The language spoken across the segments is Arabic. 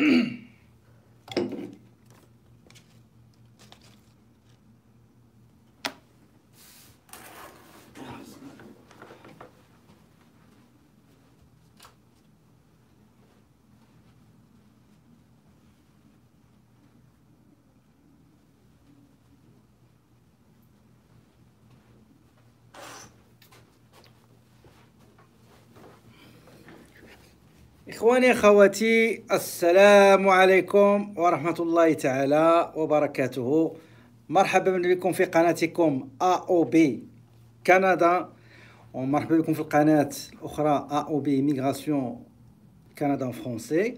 mm إخواني أخواتي السلام عليكم ورحمة الله تعالى وبركاته مرحبا بكم في قناتكم أو بي كندا ومرحبا بكم في القناة الأخرى أو بي كندا فرونسي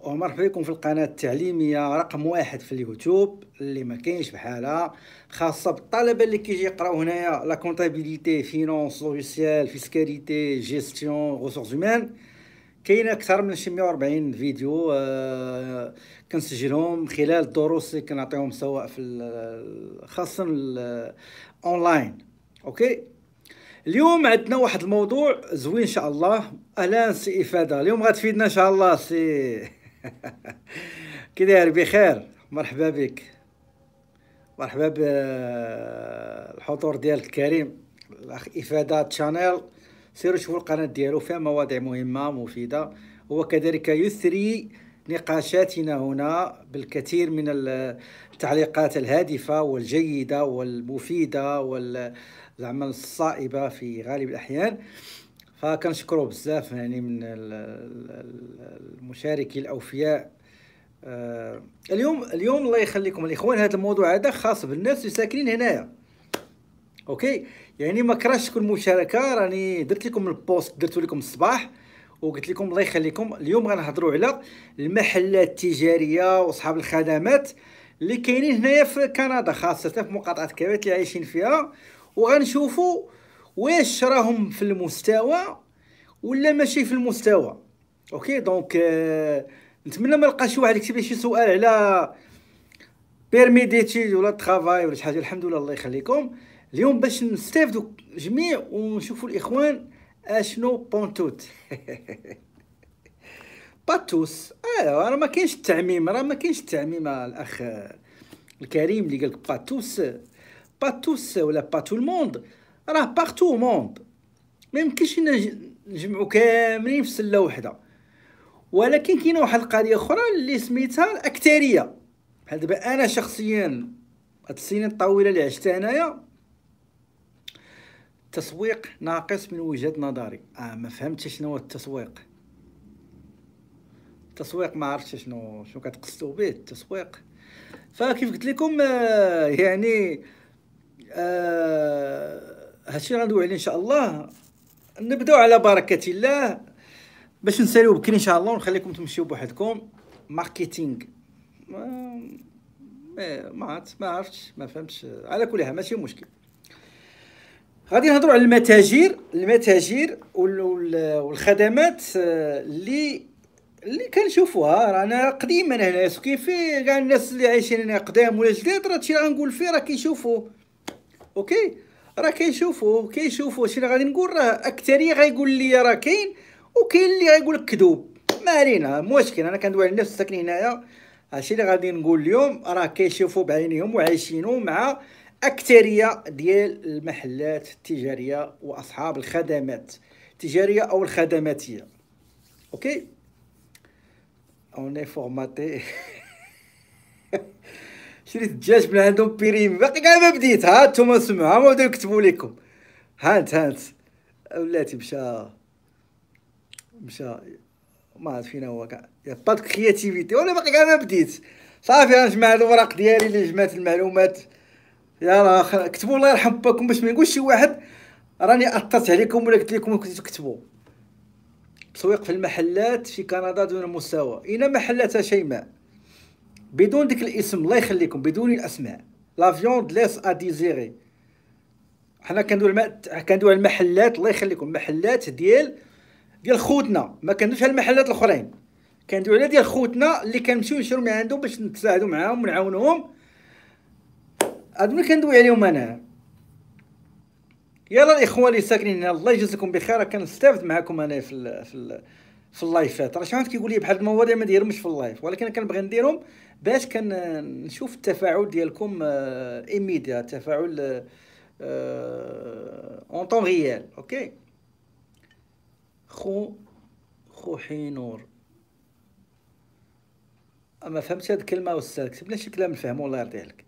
ومرحبا بكم في القناة التعليمية رقم واحد في اليوتيوب اللي ما كاينش بحالها خاصة بالطلبة اللي كيجي يقراو هنايا لا كونتابيليتي فينونس لوجيسيال فيسكاليتي جيستيون ريسورس هومان كاين اكثر من شي 140 فيديو آه، كنسجلهم خلال الدروس اللي كنعطيهم سواء في خاصه اونلاين اوكي اليوم عندنا واحد الموضوع زوين ان شاء الله الا سي افاده اليوم غتفيدنا ان شاء الله سي كي داير بخير مرحبا بك مرحبا بالحضور آه، ديالك الكريم الاخ افاده تشانيل سيروا شوفوا القناة ديالو فيها مواضيع مهمة مفيدة وكذلك يثري نقاشاتنا هنا بالكثير من التعليقات الهادفة والجيدة والمفيدة وال زعما الصائبة في غالب الأحيان فكنشكرو بزاف يعني من المشاركين الأوفياء آه، اليوم اليوم الله يخليكم الاخوان هذا الموضوع هذا خاص بالناس اللي ساكنين هنايا اوكي يعني ما كرهتش تكون مشاركه راني درت لكم البوست درت لكم الصباح وقلت لكم الله يخليكم اليوم غنهضروا على المحلات التجاريه واصحاب الخدمات اللي كاينين هنايا في كندا خاصه في مقاطعه كيبيك اللي عايشين فيها وغنشوفوا واش راهم في المستوى ولا ماشي في المستوى اوكي دونك آه، نتمنى ما نلقى شي واحد يكتب لي شي سؤال على بيرمي ديتي ولا ترافاي ولا شي حاجه الحمد لله الله يخليكم اليوم باش نستافدو جميع ونشوفوا الاخوان اشنو بونتوت باتوس ايوا آه، راه ما كاينش التعميم راه ما كاينش التعميم الاخ الكريم اللي قالك باتوس باتوس ولا باتو الموند راه بارتو موند ما يمكنش نجمعو كاملين في سله وحده ولكن كاينه واحد القضيه اخرى اللي سميتها الاكثريه بحال دابا انا شخصيا هاد السنين الطويله اللي عشتها انايا التسويق ناقص من وجهة نظري آه ما فهمتش شنو هو التسويق التسويق ما عرفتش شنو شنو كتقصدوا به التسويق فكيف قلت لكم آه يعني آه هادشي غندوي عليه ان شاء الله نبداو على بركه الله باش نساليو بكري ان شاء الله ونخليكم تمشيو بوحدكم ماركتينغ آه، ما ما عرفتش ما فهمتش على كل ماشي مشكل غادي نهضروا على المتاجر المتاجر والخدمات آه، اللي اللي كنشوفوها رانا قديما هنا في كاع الناس اللي عايشين هنا قدام ولا جداد راه هادشي غنقول فيه راه كيشوفوه اوكي راه كيشوفوه كيشوفوا شي غادي نقول راه اكثريه غيقول لي راه كاين وكاين اللي غيقول لك كذوب ما علينا مشكل انا كندوي على الناس ساكنين هنايا هادشي اللي غادي نقول اليوم راه كيشوفوا بعينيهم وعايشينو مع اكثريه ديال المحلات التجاريه واصحاب الخدمات التجاريه او الخدماتيه اوكي اوني فورماتي شريت الدجاج من عندهم بيريم باقي كاع ما بديت ها نتوما سمعوا ها بداو يكتبوا لكم هانت هانت ولاتي مشى مشى ما عرفت فين هو كاع با كرياتيفيتي وانا باقي كاع ما بديت صافي جمعت الوراق ديالي اللي جمعت المعلومات يا راه كتبوا الله يرحم باكم باش ما يقولش شي واحد راني اثرت عليكم ولا قلت لكم كنتو تكتبوا تسويق في المحلات في كندا دون مساواه اين محلات شيماء بدون ديك الاسم الله يخليكم بدون الاسماء لا فيوند ليس ا ديزيري حنا كندوي الم... كندوي المحلات الله يخليكم محلات ديال ديال خوتنا ما كندوش على المحلات الاخرين كندوي على ديال خوتنا اللي كنمشيو نشرو من عندهم باش نتساعدوا معاهم ونعاونوهم هادو كندوي عليهم انا يلا الاخوان اللي ساكنين هنا الله يجزيكم بخير كنستافد معاكم انا في ال في ال في اللايفات راه شحال كيقول لي بحال المواضيع ما ديرهمش في اللايف ولكن كنبغي نديرهم باش كنشوف التفاعل ديالكم ايميديا آه، تفاعل اون طون ريال اوكي خو خو حينور اما فهمتش هاد الكلمه استاذ كتب لنا شي كلام نفهمو الله يرضي عليك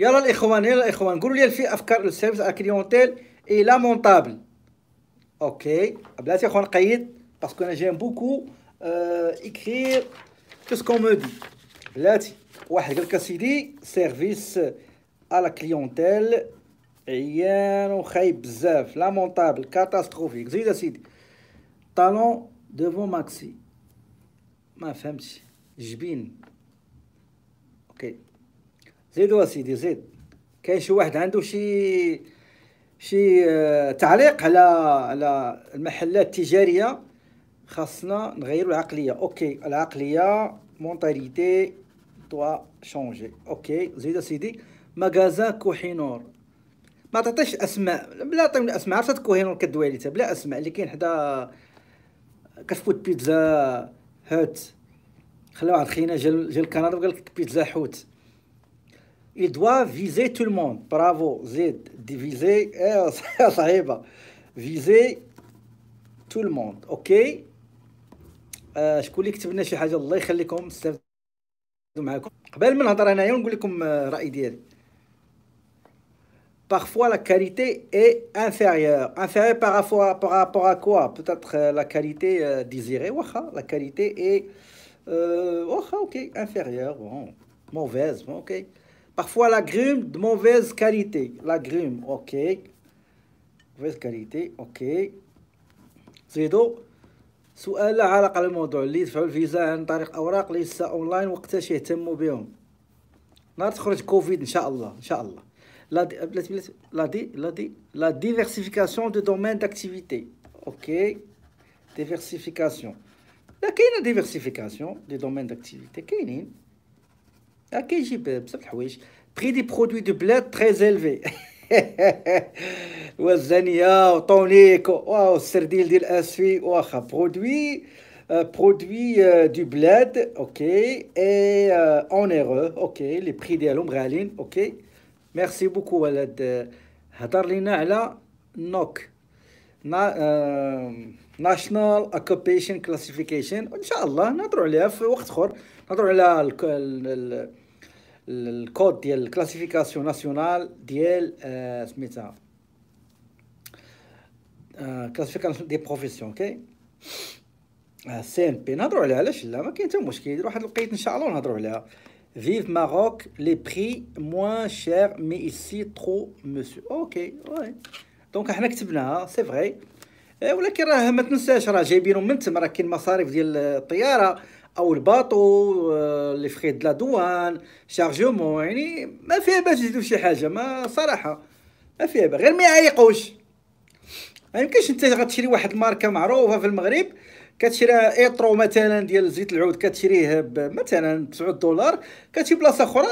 يلا الاخوان يلا الاخوان قولوا لي في افكار للسيرفيس على كليونتيل اي لا مونطابل اوكي بلاتي اخوان قيد باسكو انا جيم بوكو اه اكرير كوسكو مو بلاتي واحد قال لك اسيدي سيرفيس على كليونتيل عيان وخايب بزاف لا مونطابل كاتاستروفيك زيد اسيدي طالون دوفون ماكسي ما فهمتش جبين زيدوا سيدي زيد كاين شي واحد عنده شي شي آه، تعليق على على المحلات التجاريه خاصنا نغيروا العقليه اوكي العقليه مونتاليتي توا شونجي اوكي زيد سيدي مغازا كوهينور ما تعطيش اسماء بلا تعطيني الاسماء عرفت كوهينور عليها بلا اسماء اللي كاين حدا كتفوت بيتزا هوت خلى واحد خينا جا جا لكندا وقال لك بيتزا حوت Il doit viser tout le monde. Bravo, Z, viser, eh, viser tout le monde, ok شكون اللي كتبنا شي حاجه الله يخليكم استفدوا معاكم قبل ما نهضر انايا نقول لكم الراي ديالي parfois la qualité est inférieure. Inférieure par rapport à, quoi Peut-être euh, la qualité euh, désirée, la qualité est euh, ok, inférieure, bon, mauvaise, bon, ok. Parfois, la grume de mauvaise qualité. La grume, ok. Mauvaise qualité, ok. زيدوا سؤال له علاقة بالموضوع اللي يدفعوا الفيزا عن طريق أوراق اللي أونلاين وقتاش يهتموا بهم نهار تخرج كوفيد إن شاء الله شاء الله لا دي لا كيجيب بزاف الحوايج بري دي برودوي دو بلاد تري الفي والزانيه وطونيك واو السرديل ديال اسفي واخا برودوي برودوي دو بلاد اوكي اي اونيرو اوكي لي بري ديالهم غاليين اوكي ميرسي بوكو ولاد هضر لينا على نوك ناشونال اوكوبيشن كلاسيفيكيشن ان شاء الله نهضروا عليها في وقت اخر نهضروا على الكود ديال الكلاسيفيكاسيون ناسيونال ديال آه، سميتها كلاسيفيكاسيون دي بروفيسيون اوكي سي ام بي نهضروا عليها علاش لا ما كاين حتى مشكل دير واحد الوقيت ان شاء الله نهضروا عليها فيف ماروك لي بري موان شير مي ايسي ترو مسيو اوكي واي دونك حنا كتبناها سي فغي ولكن راه ما تنساش راه جايبينهم من تما راه كاين مصاريف ديال الطياره او الباطو آه، لي فري دو لا دوان شارجومون يعني ما فيها باش يزيدوا شي حاجه ما صراحه ما فيها با. غير ما يعيقوش ما يمكنش انت غتشري واحد الماركه معروفه في المغرب كتشري ايترو مثلا ديال زيت العود كتشريه مثلا ب 9 دولار كتشري بلاصه اخرى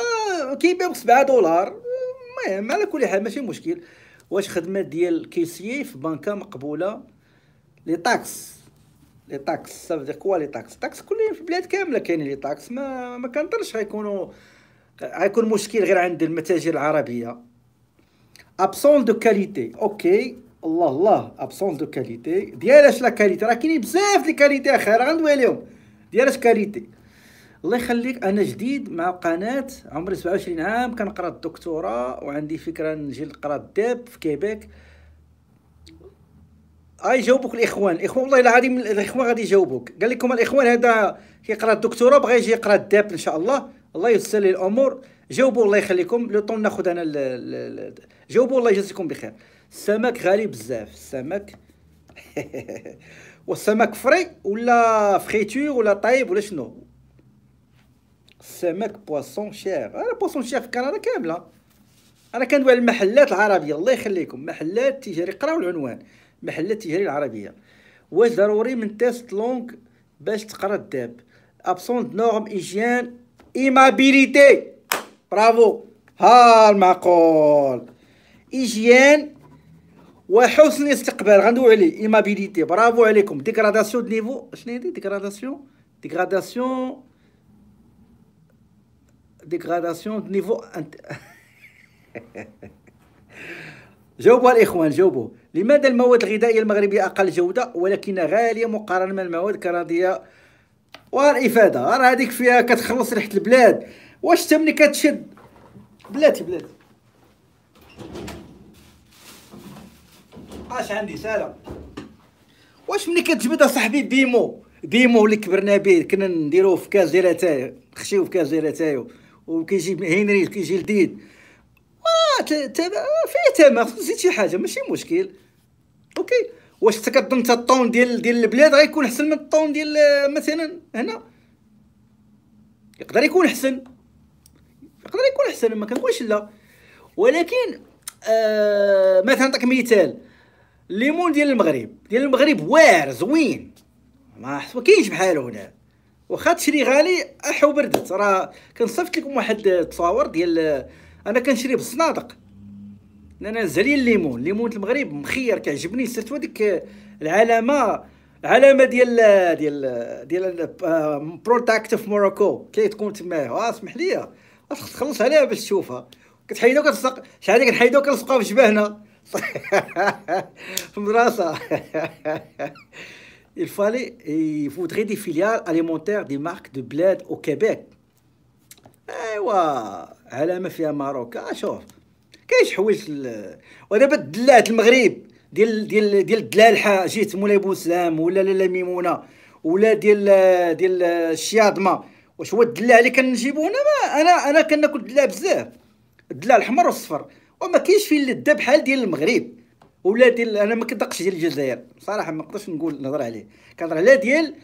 كيبيع ب 7 دولار المهم على كل حال ماشي مشكل واش خدمه ديال كيسيي في بنكه مقبوله لي طاكس لي طاكس سافدير كوا لي طاكس طاكس كل في البلاد كامله كاين لي طاكس ما ما كنطرش غيكونوا غيكون مشكل غير عند المتاجر العربيه ابسون دو كاليتي اوكي الله الله ابسون دو كاليتي ديالاش لا كاليتي راه كاينين بزاف لي كاليتي اخي غندوي عليهم ديالاش كاليتي الله يخليك انا جديد مع قناه عمري 27 عام كنقرا الدكتوراه وعندي فكره نجي نقرا الداب في كيبيك اي جاوبوك الاخوان الاخوان والله العظيم الاخوان غادي يجاوبوك قال لكم الاخوان هذا كيقرا الدكتوراه بغى يجي يقرا الداب ان شاء الله الله يسهل الامور جاوبوا الله يخليكم لو طون ناخذ انا جاوبوا الله يجازيكم بخير السمك غالي بزاف السمك والسمك فري ولا فريتور ولا طايب ولا شنو السمك بواسون شير انا بواسون شير في كندا كامله انا كندوي على المحلات العربيه الله يخليكم محلات تجاري قراو العنوان محل التجاري العربيه واش ضروري من تيست لونغ باش تقرا الداب ابسون نورم ايجيان ايمابيليتي برافو ها المعقول ايجيان وحسن استقبال غندوي عليه ايمابيليتي برافو عليكم ديغراداسيون دو نيفو شنو هي ديغراداسيون ديغراداسيون ديغراداسيون دو نيفو انت جاوبوا الاخوان جاوبوا لماذا المواد الغذائية المغربية أقل جودة ولكن غالية مقارنة مع المواد الكندية والإفادة راه هذيك فيها كتخلص ريحة البلاد واش حتى ملي كتشد بلاتي بلاتي اش عندي سلام واش ملي كتجبد صاحبي ديمو ديمو اللي كبرنا به كنا نديروه في كازيراتايو نخشيو في كازيراتايو وكيجي هنري كيجي لذيذ اه تابع في تماخذ زيد شي حاجه ماشي مشكل اوكي واش انت حتى الطون ديال ديال البلاد غيكون احسن من الطون ديال آه، مثلا هنا يقدر يكون احسن يقدر يكون احسن ما كنقولش لا ولكن آه مثلا نعطيك مثال الليمون ديال المغرب ديال المغرب واعر زوين ما ما كاينش بحالو هنا واخا تشري غالي احو بردت راه كنصيفط لكم واحد التصاور ديال آه، انا كنشري بالصنادق لان زالي الليمون ليمون المغرب مخير كيعجبني سيرتو هذيك العلامه علامه ديال ديال ديال بروتاكت اوف موروكو كي تكون تما اه اسمح لي تخلص عليها باش تشوفها كتحيدو كتلصق شحال كنحيدو كنلصقوها في جبهنا في المدرسه il fallait il faudrait des filiales alimentaires des marques de bled au Québec ايوا على ما فيها ماروكا آه، شوف كاين شي حوايج ودابا الدلات المغرب ديال ديال ديال الدلالحه جيت مولاي بوسلام ولا لاله ميمونه ولا ديال ديال الشياضمه واش هو الدلال اللي كنجيبو هنا انا انا كناكل الدلال بزاف الدلال الأحمر والصفر وما كاينش فين اللذه بحال ديال المغرب ولا ديال انا ما كندقش ديال الجزائر صراحه ما نقدرش نقول نهضر عليه كنهضر على ديال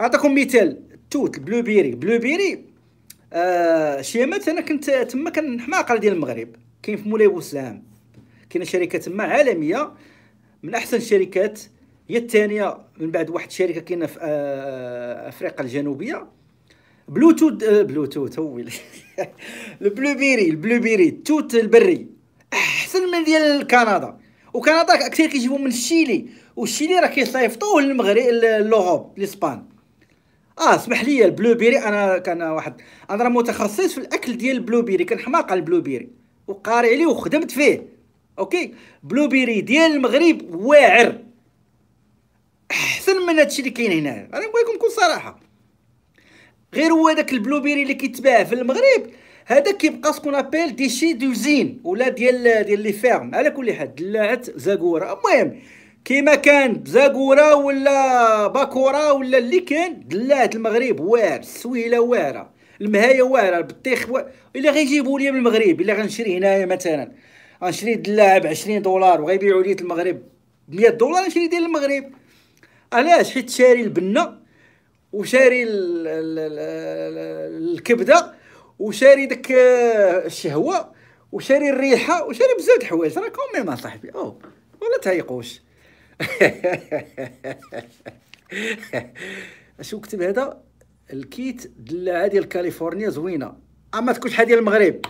نعطيكم مثال التوت البلوبيري بلوبيري آه شيمات انا كنت تما كان عقل ديال المغرب كاين في مولاي بوسلام كاينه شركه تما عالميه من احسن الشركات هي الثانيه من بعد واحد الشركه كاينه في آه افريقيا الجنوبيه بلوتوث آه بلوتوث هو البلو بيري البلو بيري التوت البري احسن من ديال كندا وكندا كثير كيجيبوا من الشيلي والشيلي راه كيصيفطوه للمغرب لوروب لاسبان اه اسمح لي البلو بيري انا كان واحد انا راه متخصص في الاكل ديال البلو بيري كان حماق على البلو بيري وقاري عليه وخدمت فيه اوكي بلو بيري ديال المغرب واعر احسن من هادشي اللي كاين هنا انا لكم بكل صراحه غير هو داك البلو بيري اللي كيتباع في المغرب هذا كيبقى سكون ابيل ديشي دوزين ولا ديال ديال لي فيرم على كل حال دلاعه زاكوره المهم كيما كان زاكورا ولا باكورا ولا اللي كان دلات المغرب واعر السويله واعره المهايه واعره البطيخ و... الا غيجيبوا لي من المغرب الا غنشري هنايا مثلا غنشري دلاعب ب 20 دولار وغيبيعوا لي المغرب ب 100 دولار غنشري ديال المغرب علاش حيت شاري البنه وشاري ال... ال... ال... الكبده وشاري داك آه، الشهوه وشاري الريحه وشاري بزاف د الحوايج راه كوميم اصاحبي او ولا تعيقوش اش كتب هذا الكيت دلاعه ديال كاليفورنيا زوينه اما تكون بحال ديال المغرب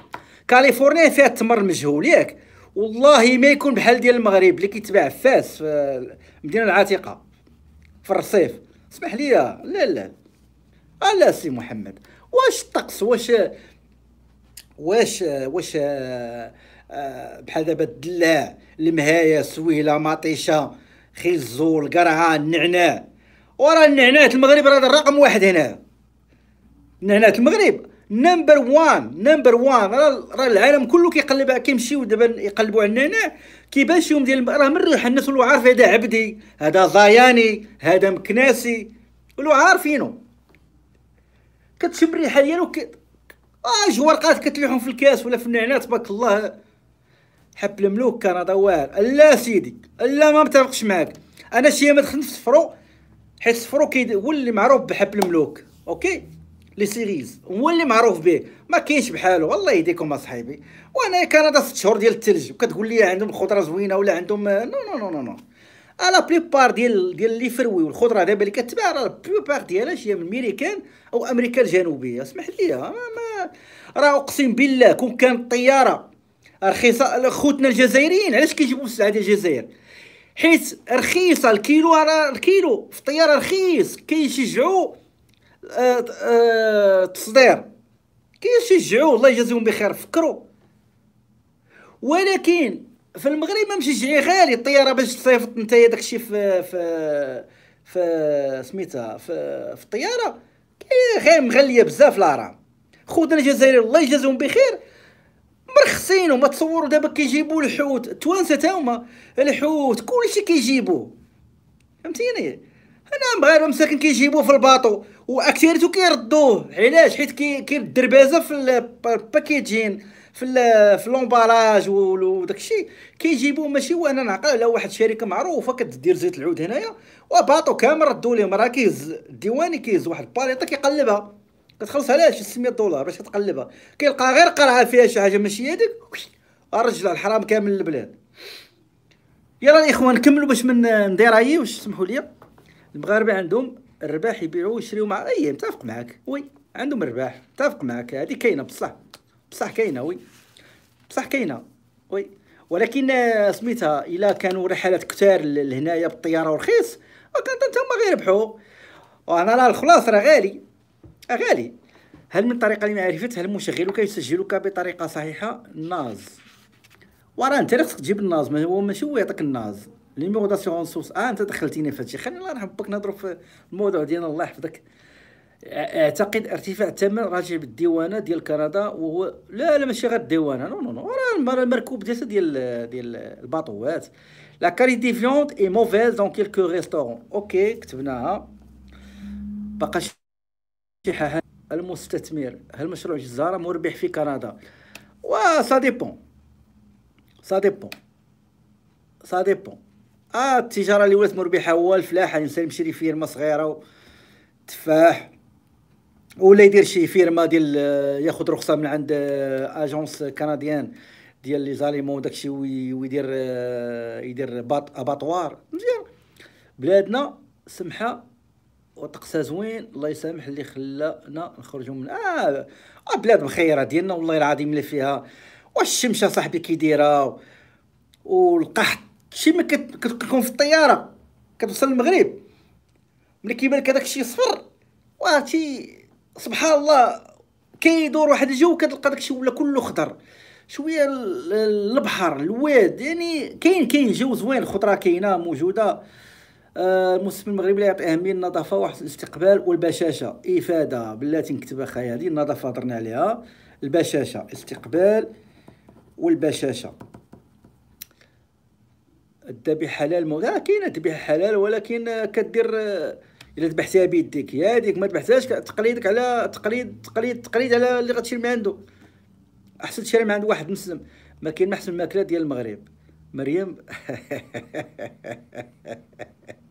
كاليفورنيا فيها التمر مجهول ياك والله ما يكون بحال ديال المغرب اللي كيتباع في فاس في المدينه العتيقه في الرصيف اسمح لي لا لا لا سي محمد واش الطقس واش واش واش آه، بحال دابا الدلاع المهايه سويله مطيشه خيزو القرعه النعناع وراه النعناع المغرب راه الرقم واحد هنا نعناع المغرب نمبر وان نمبر وان راه العالم كله كيقلب كيمشيو دابا يقلبوا على النعناع كيبان يوم ديال راه من ريحه الناس ولاو عارف هذا عبدي هذا ضياني هذا مكناسي ولاو عارفينو كتشم الريحه ديالو كي اه جورقات كتلوحهم في الكاس ولا في النعناع تبارك الله حب الملوك كندا واعر لا سيدي لا ما متفقش معاك انا شي ما دخلت صفرو حيت صفرو كي هو اللي معروف بحب الملوك اوكي لي سيريز هو اللي معروف به ما كاينش بحاله الله يهديكم اصاحبي وانا كندا ست شهور ديال الثلج وكتقول لي عندهم خضره زوينه ولا عندهم نو نو نو نو نو بلي بار ديال ديال اللي فروي والخضره دابا اللي كتباع راه بار ديالها شي من ميريكان او امريكا الجنوبيه اسمح لي راه اقسم بالله كون كانت الطياره رخيصه خوتنا الجزائريين علاش كيجيبوا ديال الجزائر حيت رخيصه الكيلو راه الكيلو في الطياره رخيص كيشجعوا التصدير آه، آه، كيشجعوا الله يجازيهم بخير فكروا ولكن في المغرب ما مشجعين غالي الطياره باش تصيفط انت داكشي في في في سميتها في, في الطياره غير مغليه بزاف الارام خوتنا الجزائريين الله يجازيهم بخير مرخصين وما تصوروا دابا كيجيبوا الحوت التوانسه تا هما الحوت كلشي كيجيبوه فهمتيني انا غير مساكن كيجيبوه في الباطو واكثريتو كيردوه علاش حيت كي الدربازه في الباكيجين في في لومبالاج وداكشي كيجيبوه ماشي وانا نعقل على واحد الشركه معروفه كدير زيت العود هنايا وباطو كامل ردوا ليهم راه كيهز الديواني كيهز واحد الباليطه كيقلبها كتخلص علاش 600 دولار باش تقلبها كيلقى غير قرعه فيها شي حاجه ماشي هذيك رجلها الحرام كامل للبلاد يلا الاخوان كملوا باش من ندير عيي واش تسمحوا لي المغاربه عندهم الرباح يبيعوا ويشريوا مع اي متفق معاك وي عندهم الرباح متفق معاك هذه كاينه بصح بصح كاينه وي بصح كاينه وي ولكن سميتها الا كانوا رحلات كتار لهنايا بالطياره ورخيص كانت انت هما غيربحوا وانا راه الخلاص راه غالي غالي هل من طريقة لمعرفة هل مشغلك يسجلك بطريقة صحيحة الناز وراه انت اللي خصك تجيب الناز ما هو ماشي هو يعطيك الناز ليميرو داسيون سورس اه انت دخلتيني في هادشي خليني الله يرحم باك نهضروا في الموضوع ديالنا الله يحفظك اعتقد ارتفاع الثمن راجع بالديوانه ديال كندا وهو لا لا ماشي غير الديوانه نو نو نو راه المركوب ديالها ديال ديال الباطوات لا كاليتي فيوند اي موفيز دون كيلكو ريستورون اوكي كتبناها باقا هل المستثمر هل مشروع الجزاره مربح في كندا و سا ديبون سا ديبون سا ديبون آه التجاره اللي ولات مربحه هو الفلاحه يعني الانسان يمشي لفيرما صغيره تفاح ولا يدير شي فيرما ديال آه، ياخذ رخصه من عند آه، اجونس كنديان ديال لي زاليمون داكشي ويدير آه، يدير باط اباطوار مزيان بلادنا سمحه وطقسها زوين الله يسامح اللي خلانا نخرجوا من آه،, اه بلاد مخيره ديالنا والله العظيم اللي فيها والشمس الشمس صاحبي كي دايره والقحط شي ما كتكون في الطياره كتوصل المغرب ملي كيبان لك هذاك الشيء صفر واتي سبحان الله كيدور واحد الجو كتلقى داك الشيء ولا كله خضر شويه البحر الواد يعني كاين كاين جو زوين الخضره كاينه موجوده آه، المسلم المغربي لا يعطي اهميه للنظافه واحد الاستقبال والبشاشه افاده بلاتي نكتبها اخايا هذه النظافه هضرنا عليها البشاشه استقبال والبشاشه الذبيحه حلال مو آه، كاينه ذبيحه حلال ولكن كدير آه، الا ذبحتيها بيديك يا هذيك ما ذبحتهاش تقليدك على تقليد تقليد تقليد على اللي غتشري من عنده احسن تشري من عند واحد مسلم ما كاين ما احسن الماكله ديال المغرب مريم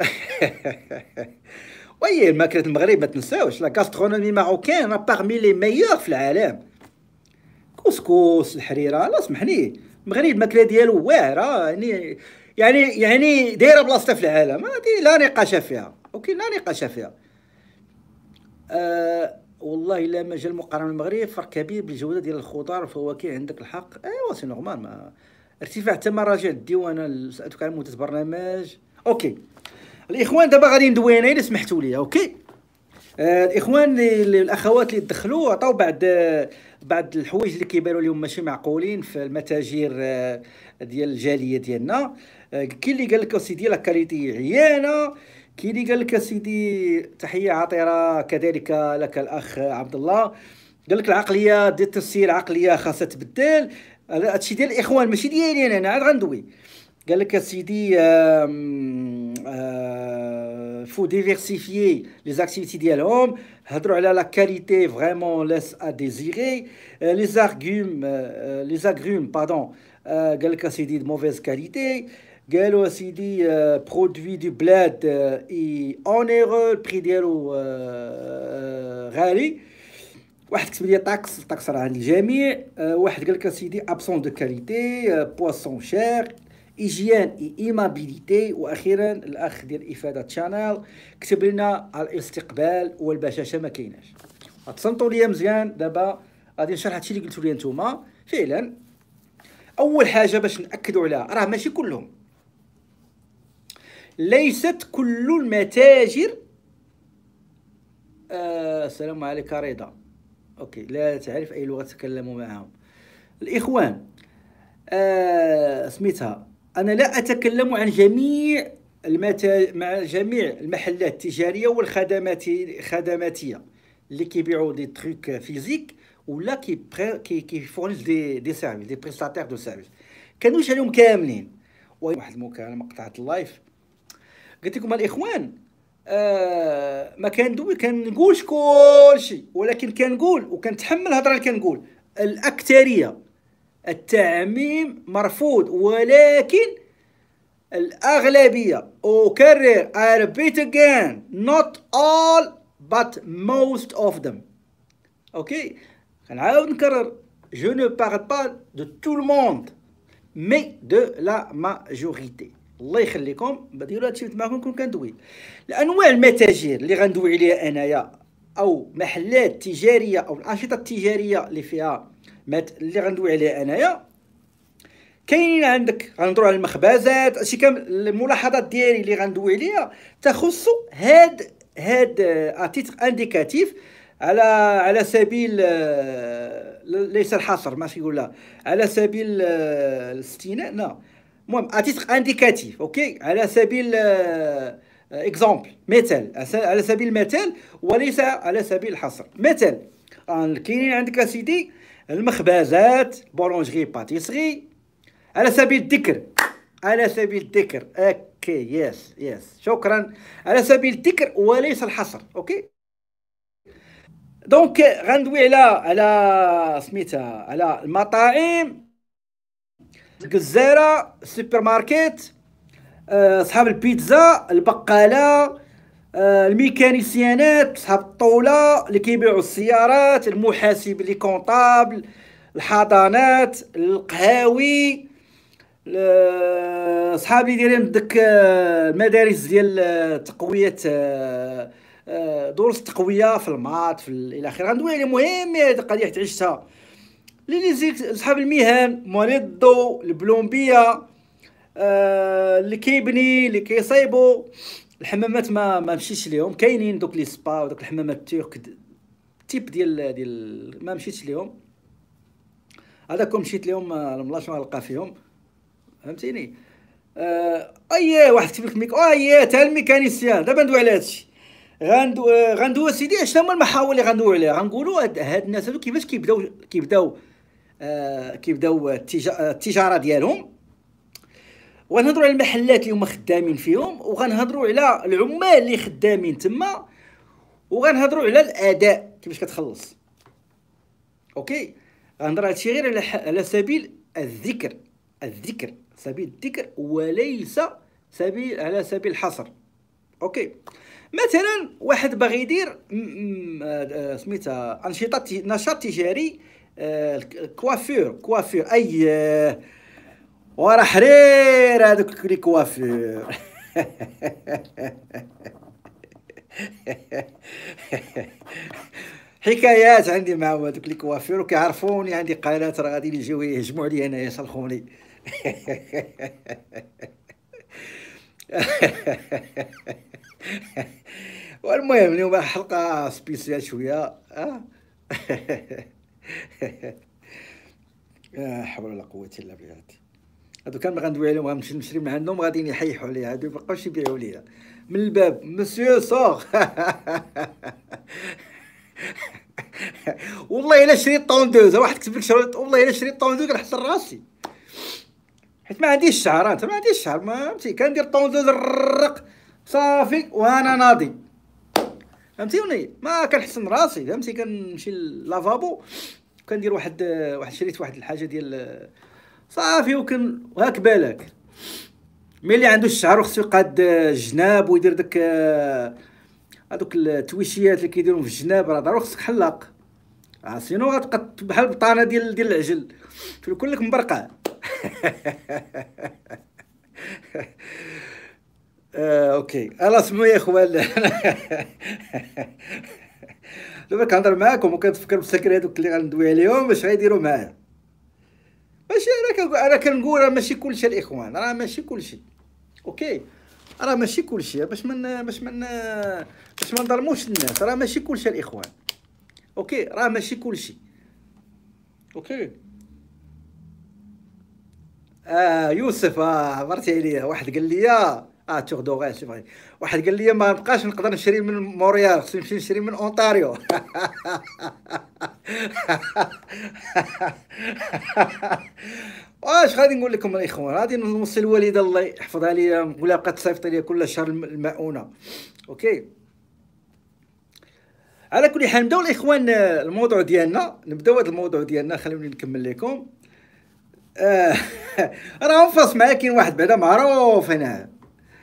وي ماكله المغرب ما تنساوش لا كاسترونومي ماروكان باغمي لي ميور في العالم كوسكوس الحريره لا سمحني المغرب الماكله ديالو واعره يعني يعني يعني دايره بلاصتها في العالم هذه لا نقاش فيها اوكي لا نقاش فيها أه والله الا ما جا المقارنه المغرب فرق كبير بالجوده ديال الخضار والفواكه عندك الحق ايوا آه، سي نورمال ارتفاع الثمن راجع الديوانه سالتك على مده برنامج اوكي الاخوان دابا غادي ندوينا الا سمحتوا لي اوكي آه، الاخوان اللي الاخوات اللي دخلوا عطاو بعض بعض الحوايج اللي كيبانوا لهم ماشي معقولين في المتاجر آه، ديال الجاليه ديالنا آه، كاين اللي قال لك اسيدي لا كاليتي عيانه كاين اللي قال لك اسيدي تحيه عطيره كذلك لك الاخ عبد الله قال لك العقليه ديال التفسير عقليه خاصها تبدل هادشي ديال الاخوان ماشي ديالي انا انا عاد غندوي qu'il faut diversifier les accès à l'homme. La qualité, vraiment, laisse à désirer. Euh, euh، euh، les agrumes, pardon, de mauvaise qualité. s'est dit produit du bled en erreur. prix prix de des taxes. Il faut des taxes. ايجيان اي ايمابيليتي واخيرا الاخ ديال افاده شانيل كتب لنا على الاستقبال والبشاشه ما كايناش تصنتوا ليا مزيان دابا غادي نشرح هادشي اللي قلتو لي نتوما فعلا اول حاجه باش ناكدوا عليها راه ماشي كلهم ليست كل المتاجر آه السلام عليك رضا اوكي لا تعرف اي لغه تتكلم معهم الاخوان آه سميتها أنا لا أتكلم عن جميع المتاج... مع جميع المحلات التجارية والخدمات الخدماتيه اللي كيبيعوا دي تروك فيزيك ولا كي كيفورنج دي دي سيرفيس دي بريستاتير دو سيرفيس كانوش عليهم كاملين واحد المكالمة قطعت اللايف قلت لكم الإخوان آه ما كندوي كنقولش كلشي ولكن كنقول وكنتحمل الهضره اللي كنقول الاكثريه التعميم مرفوض ولكن الأغلبية أكرر I repeat again not all but most of them أوكي غنعاود نكرر je ne parle pas de tout le monde mais de la majorité الله يخليكم بديروا هادشي معكم كون كندوي الانواع المتاجر اللي غندوي عليها انايا او محلات تجاريه او الانشطه التجاريه اللي فيها اللي غندوي عليها انايا كاينين عندك غنهضروا على المخبزات هادشي كامل الملاحظات ديالي اللي غندوي عليها تخص هاد هاد اتيتر آه، انديكاتيف على على سبيل آه، ليس الحصر ما يقول على سبيل آه، الاستثناء لا نعم. المهم اتيتر انديكاتيف اوكي على سبيل اكزامبل مثال على سبيل المثال وليس على سبيل الحصر مثال كاينين عندك اسيدي المخبزات بولونجري باتيسري على سبيل الذكر على سبيل الذكر اوكي يس يس شكرا على سبيل الذكر وليس الحصر اوكي دونك غندوي على على سميتها على المطاعم الجزاره السوبر ماركت آه، اصحاب البيتزا البقاله آه، الميكانيسيانات صحاب الطوله اللي كيبيعوا السيارات المحاسب لي كونطابل الحضانات القهاوي آه، صحابي دايرين ديك آه، المدارس ديال تقويه دروس تقويه في الماط في الى اخره غندوي يعني عليه مهم هذه القضيه حتى عشتها اللي زيك صحاب المهن مواليد الضو البلومبيه اللي كيبني اللي كيصايبو الحمامات ما ما مشيتش ليهم كاينين دوك لي سبا ودوك الحمامات تيرك تيب ديال ديال ما مشيتش ليهم هذاك مشيت ليهم الملاش آه، ما غنلقى فيهم فهمتيني آه اييه واحد كتب لك ميك اييه تاع الميكانيسيان دابا ندوي على هادشي غندو غندو سيدي شنو هما المحاور اللي غندوي عليها غنقولوا هاد الناس هادو كيفاش كيبداو كيبداو آه، كيبداو التجاره ديالهم وغنهضروا على المحلات اللي هما خدامين فيهم وغنهضروا على العمال اللي خدامين تما وغنهضروا على الاداء كيفاش كتخلص اوكي غنهضر هادشي غير على على سبيل الذكر الذكر سبيل الذكر وليس سبيل على سبيل الحصر اوكي مثلا واحد باغي يدير آه، سميتها انشطه نشاط تجاري آه، الكوافير كوافير اي آه، ورا حرير هذوك لي كوافور حكايات عندي مع هذوك لي كوافير وكيعرفوني عندي قالات راه غادي يجيو يهجموا عليا انايا يصلخوني والمهم اليوم حلقه سبيسيال شويه لا حول ولا قوه الا بالله هادو كان غندوي عليهم غنمشي نشري من عندهم غاديين يحيحوا عليا هادو مابقاوش يبيعوا ليا من الباب مسيو سوغ والله الا شريت طوندوز واحد كتب لك شريت والله الا شريت طوندوز كنحسن راسي حيت ما عنديش الشعر انت ما عنديش الشعر ما فهمتي كندير طوندوز الرق صافي وانا ناضي فهمتيني إيه؟ ما كنحسن راسي فهمتي كنمشي لافابو كندير واحد واحد شريت واحد الحاجه ديال صافي وكن هاك بالك ملي عنده الشعر وخصو يقاد الجناب آه، ويدير داك آه، هادوك التويشيات اللي كيديرهم في الجناب راه ضروري خصك حلاق آه سينو غتبقى بحال البطانه ديال ديال العجل في كلك مبرقع آه اوكي الا سمو يا اخوان دابا كنهضر معاكم وكنتفكر بالسكر هذوك اللي غندوي عليهم اش غيديروا معايا ماشي انا انا كنقول راه ماشي كلشي الاخوان راه ماشي كلشي اوكي راه ماشي كلشي باش من باش من باش ما نظلموش الناس راه ماشي كلشي الاخوان اوكي راه ماشي كلشي اوكي اه يوسف اه عبرتي عليه واحد قال لي آه، اه تغدوغان سي فري واحد قال لي ما نبقاش نقدر نشري من موريال خصني نمشي نشري من اونتاريو واش غادي نقول لكم الاخوان غادي نوصي الوالده الله يحفظها لي ولا بقات تصيفط لي كل شهر المؤونه اوكي على كل حال نبداو الاخوان آه، الموضوع ديالنا نبداو هذا الموضوع ديالنا خلوني نكمل لكم آه، راه فاص معايا كاين واحد بعدا معروف هنا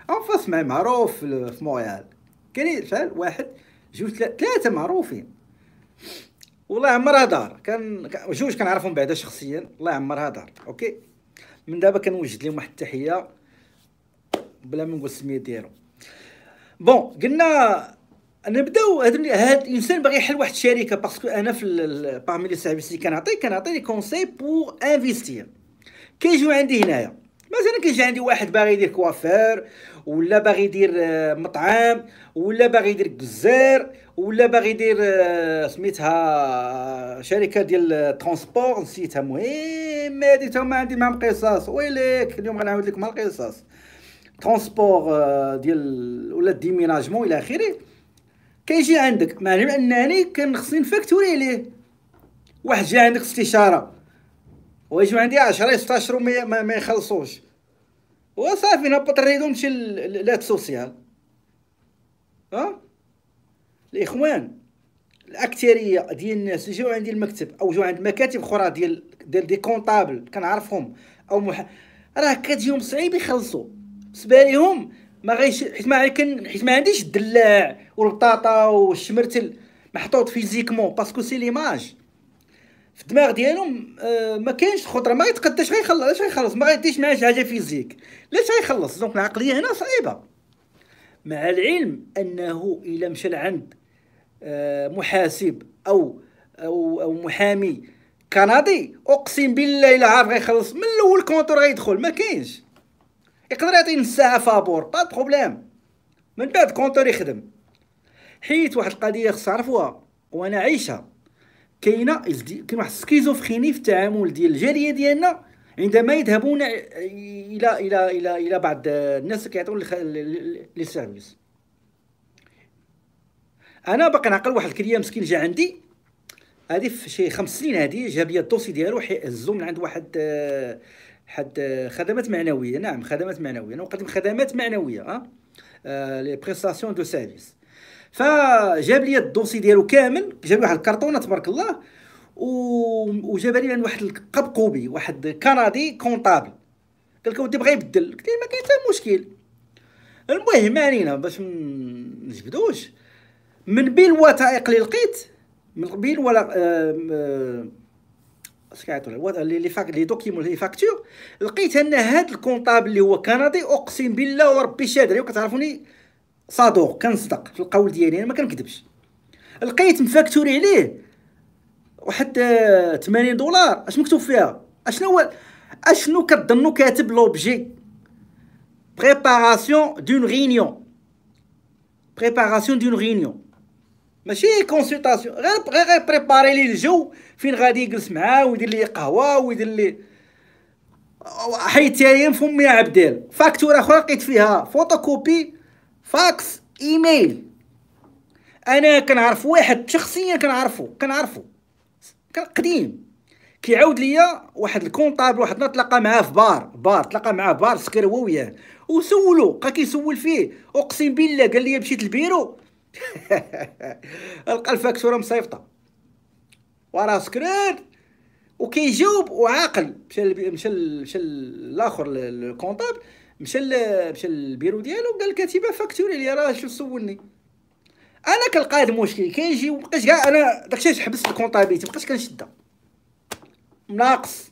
اون فاس مع معروف في مونريال كاين شحال واحد جوج ثلاثه معروفين والله عمرها دار كان جوج كنعرفهم بعدا شخصيا الله عمرها دار اوكي من دابا كنوجد لهم واحد التحيه بلا ما نقول السميه ديالهم بون قلنا نبداو هاد الانسان باغي يحل واحد الشركه باسكو انا في بارمي لي سيرفيس اللي كنعطي كنعطي لي كونساي بور انفيستير كيجيو عندي هنايا مثلا كيجي عندي واحد باغي يدير كوافير ولا باغي يدير آه، مطعم ولا باغي يدير بزار ولا باغي يدير آه، سميتها آه، شركه ديال الترونسبور نسيتها المهم هادي ما عندي معهم قصص ويليك اليوم غنعاود لكم القصص ترونسبور ديال ولا ديميناجمون الى اخره كيجي عندك معلم انني كان خصني نفاكتوري ليه واحد جا عندك استشاره ويجوا عندي 10 16 وما ما, يخلصوش وصافي نهبط الريدو نمشي لات سوسيال ها الاخوان الاكثريه ديال الناس اللي جاو عندي المكتب او جاو عند مكاتب اخرى ديال ديال دي كونطابل كنعرفهم او مح... راه كتجيهم صعيب يخلصوا بالنسبه ليهم ما غيش حيت ما كان حيت ما عنديش الدلاع والبطاطا والشمرتل محطوط فيزيكمون باسكو سي ليماج في الدماغ ديالهم آه، ما كاينش الخطره ما غير غيخلص علاش غيخلص ما غيديش معاه شي حاجه فيزيك علاش غيخلص دونك العقليه هنا صعيبه مع العلم انه الا مشى لعند آه، محاسب او او او محامي كندي اقسم بالله الا عارف غيخلص من الاول كونتور غيدخل ما كاينش يقدر نص ساعه فابور با بروبليم من بعد كونتور يخدم حيت واحد القضيه خص تعرفوها وانا عايشها كاينه كاين واحد السكيزوفريني في التعامل ديال الجاليه ديالنا عندما يذهبون الى الى الى الى بعض الناس اللي كيعطيو لي سيرفيس انا باقي نعقل واحد الكليه مسكين جا عندي هذه في شي خمس سنين هذه جاب لي الدوسي ديالو هزو من عند واحد حد خدمات معنويه نعم خدمات معنويه انا نقدم خدمات معنويه ها آه، آه، لي بريستاسيون دو سيرفيس فجاب لي الدوسي ديالو كامل جاب لي واحد الكرتونه تبارك الله وجاب لي واحد القبقوبي واحد كندي كونطابل قال لك ودي بغا يبدل قلت له ما كاين حتى مشكل المهم علينا باش نجبدوش من بين الوثائق اللي لقيت من بين ولا اش آه، آه، كيعيطوا لي فاك لي دوكيمون لي فاكتور لقيت ان هذا الكونطابل اللي هو كندي اقسم بالله وربي شادري وكتعرفوني صادوق كنصدق في القول ديالي انا ما كنكذبش لقيت مفاكتوري عليه واحد 80 دولار اش مكتوب فيها اشنو هو اشنو كتظنوا كاتب لوبجي بريباراسيون دون رينيون بريباراسيون دون رينيون ماشي كونسلطاسيون غير غير بريباري لي الجو فين غادي يجلس معاه ويدير لي قهوه ويدير لي حيت يا فمي عبدال فاكتور اخرى لقيت فيها فوتوكوبي فاكس ايميل انا كنعرف واحد شخصيا كنعرفو كنعرفو كان قديم كيعاود ليا واحد الكونطابل واحد تلاقى معاه في بار بار تلاقى معاه في بار سكر هو وياه وسولو بقى كيسول فيه اقسم بالله قال لي مشيت البيرو لقى الفاكتوره مصيفطه وراه سكران وكيجاوب وعاقل مشى مشى مشى الاخر الكونطابل مشى مشى للبيرو ديالو قال الكاتبه فاكتوري لي راه شو سولني انا كنلقى هاد المشكل كيجي ومبقيتش كاع انا داكشي حبست الكونطابيلتي مبقيتش كنشدها ناقص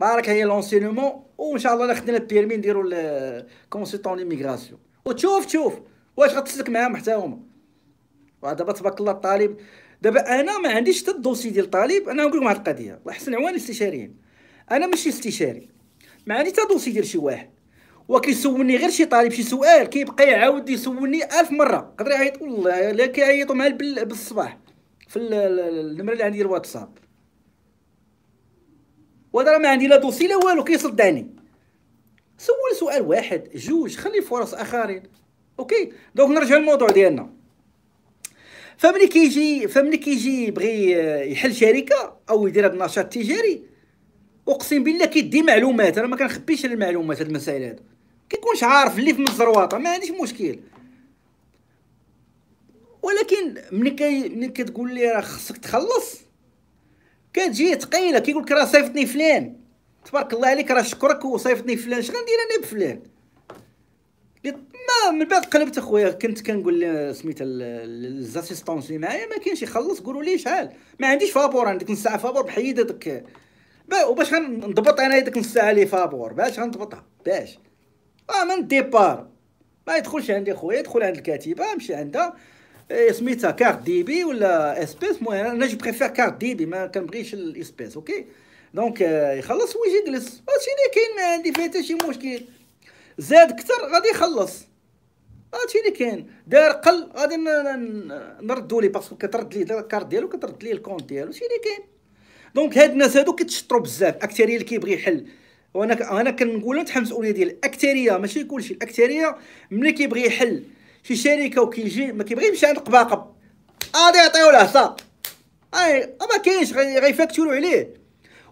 بارك هي لونسينمون وان شاء الله الا خدنا البيرمي نديرو كونسيطون ليميغراسيون وتشوف تشوف واش غتسلك معاهم حتى هما ودابا تبارك الله الطالب دابا انا ما عنديش حتى الدوسي ديال الطالب انا نقول لكم واحد القضيه الله يحسن عوان الاستشاريين انا ماشي استشاري ما عندي حتى دوسي ديال شي واحد وكيسولني غير شي طالب شي سؤال كيبقى يعاود يسولني ألف مرة قدر يعيط والله لا كيعيطوا مع بالصباح في النمرة اللي عندي الواتساب وهذا راه ما عندي لا دوسي لا والو كيصدعني سول سؤال واحد جوج خلي فرص اخرين اوكي دونك نرجع للموضوع ديالنا فملي كيجي فملي كيجي يبغي يحل شركه او يدير هاد النشاط التجاري اقسم بالله كيدي معلومات انا ما كنخبيش المعلومات هاد المسائل هادو كيكونش عارف اللي في مزرواطه الزرواطه ما عنديش مشكل ولكن ملي كي ملي كتقول لي راه خصك تخلص كتجي ثقيله كيقول لك راه صيفطني فلان تبارك الله عليك راه شكرك وصيفطني فلان اش غندير انا بفلان ما من بعد قلبت اخويا كنت كنقول سميتها الزاسيستونس اللي معايا ما كاينش يخلص قولوا لي شحال ما عنديش فابور عندك نص ساعه فابور بحيد هذاك وباش غنضبط انا ديك نص ساعه لي فابور باش غنضبطها باش اه من الديبار ما آه، يدخلش عندي خويا يدخل عند الكاتبه يمشي عندها سميتها كارت دي بي ولا اسبيس المهم انا جو بريفير كارت دي بي ما كنبغيش الاسبيس اوكي دونك يخلص ويجي يجلس هادشي آه، اللي كاين ما عندي فيه حتى شي مشكل زاد كثر غادي يخلص هادشي آه، اللي كاين دار قل غادي نردو ليه باسكو كترد ليه الكارت ديالو كترد ليه الكونت ديالو هادشي اللي كاين دونك هاد الناس هادو كيتشطرو بزاف اكثريه اللي كيبغي يحل وانا انا كنقول تحمل المسؤوليه ديال الاكثريه ماشي كلشي الاكثريه ملي كيبغي يحل شي شركه وكيجي ما كيبغي يمشي عند قباقب غادي يعطيو العصا اي ما كاينش غيفاكتورو عليه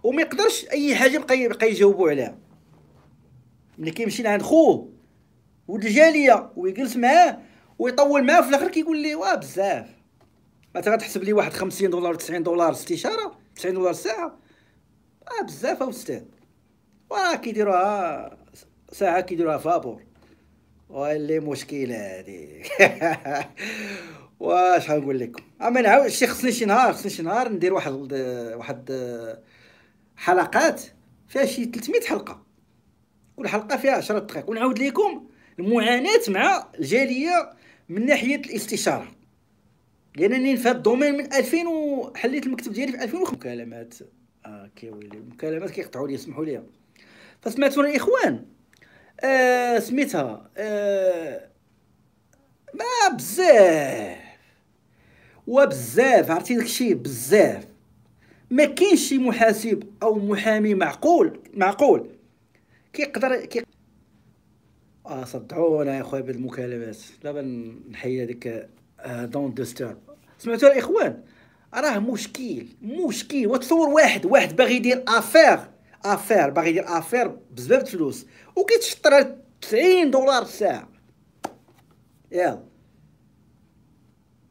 وما يقدرش اي حاجه بقى يبقى يجاوبو عليها ملي كيمشي لعند خوه ولد الجاليه ويجلس معاه ويطول معاه في الاخر كيقول لي واه بزاف مثلا تحسب لي واحد 50 دولار 90 دولار استشاره 90 دولار الساعه اه بزاف استاذ وراه كيديروها ساعه كيديروها فابور واللي مشكله هادي واش غنقول لكم اما نعاود شي خصني شي نهار خصني شي نهار ندير واحد واحد حلقات فيها شي 300 حلقه كل حلقه فيها 10 دقائق ونعاود لكم المعاناه مع الجاليه من ناحيه الاستشاره لانني في هذا الدومين من 2000 وحليت المكتب ديالي في 2005 مكالمات اه كيويلي المكالمات كيقطعوا لي سمحوا لي فسمعتونا الاخوان آه سميتها آه ما بزاف وبزاف عرفتي داكشي بزاف ما كاينش شي محاسب او محامي معقول معقول كيقدر كي اه صدعونا يا خويا بالمكالمات دابا نحيي هذيك دون آه، ستار سمعتوا الاخوان راه مشكل مشكل وتصور واحد واحد باغي يدير افير افير باغي يدير افير بزاف الفلوس وكيتشطر 90 دولار الساعه يلا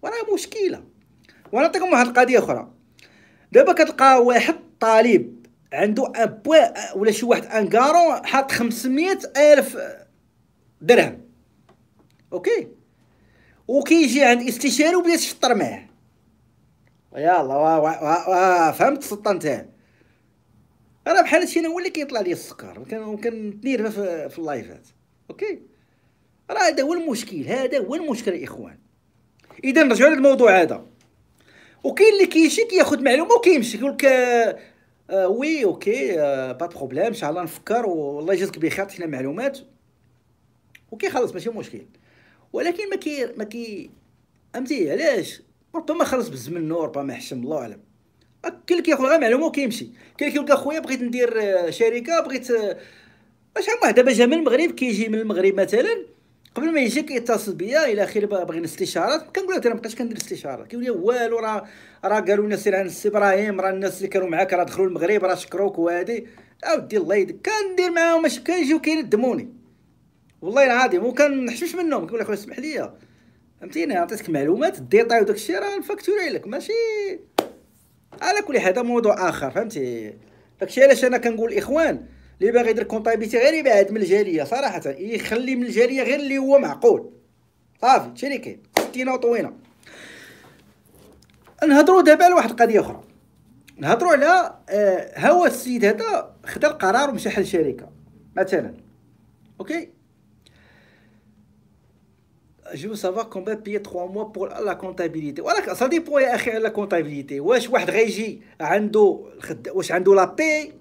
وراه مشكله ونعطيكم واحد القضيه اخرى دابا كتلقى واحد طالب عنده ان بوا ولا شي واحد ان كارون حاط 500 الف درهم اوكي وكيجي عند استشاري وبدا يشطر معاه يلا وا وا وا فهمت السلطه نتاعي راه بحال هادشي انا هو اللي كيطلع لي السكر وكنتنيرفا في, في اللايفات اوكي راه هذا هو المشكل هذا هو المشكل الاخوان اخوان اذا نرجعوا للموضوع هذا وكاين اللي كيمشي كياخذ معلومه وكيمشي يقولك لك آه،, آه وي اوكي آه با بروبليم ان شاء الله نفكر والله يجازيك بخير حنا معلومات وكيخلص ماشي مشكل ولكن ما كي ما كي فهمتي علاش ربما خلص بالزمن ربما حشم الله اعلم كل كي كياخذ آه، معلومه وكيمشي كاين كي خويا اخويا بغيت ندير آه، شركه بغيت آه، واش واحد دابا جا من المغرب كيجي من المغرب مثلا قبل ما يجي كيتصل بيا الى اخره بغي الاستشارات كنقول له انا بقيتش كندير استشارات كيقول لي والو راه راه قالوا لنا سير عند السي ابراهيم راه الناس اللي كانوا معاك راه دخلوا المغرب راه شكروك وهادي اودي الله يدك كندير معاهم اش كيجيو كيندموني والله العظيم وكنحشوش منهم كنقول اخويا اسمح لي فهمتيني عطيتك معلومات الديتاي وداك الشيء راه الفاكتوري لك ماشي على كل هذا موضوع اخر فهمتي داكشي علاش انا كنقول اخوان اللي باغي يدير كونطابيتي غير يبعد من الجاليه صراحه يخلي من الجاليه غير اللي هو معقول صافي هادشي كاين سكينه وطويله نهضروا دابا على واحد القضيه اخرى نهضروا على آه، هوا السيد هذا خدا القرار ومشى حل شركه مثلا اوكي جو veux savoir combien بيي 3 موا pour la comptabilité وراك سا ديبون يا اخي على لا comptabilité واش واحد غيجي عنده واش عنده لا بي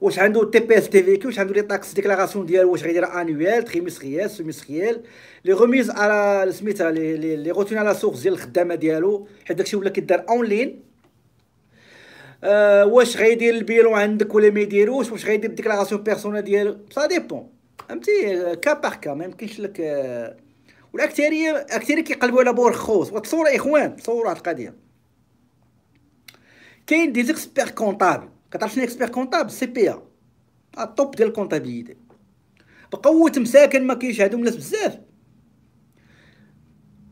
واش عنده تي بي اس تي في كي واش عنده لي تاكس ديكلاراسيون ديالو واش غيديرها انويال تريمستريال سيمستريال لي غوميز على سميتها لي لي روتين على سورس ديال الخدامه ديالو حيت داكشي ولا كيدار اونلاين أه واش غيدير البيلو عندك ولا ما يديروش واش غيدير ديكلاراسيون بيرسونيل ديالو سا ديبون فهمتي كا باغ كا ما يمكنش لك أه والاكثريه اكثر كيقلبوا على بور خوص وتصور يا اخوان تصوروا هاد القضيه كاين دي زيكسبير كونطابل كتعرف شنو اكسبير كونطابل سي بي ا الطوب ديال الكونطابيليتي بقوه مساكن ما كيشهدوا الناس بزاف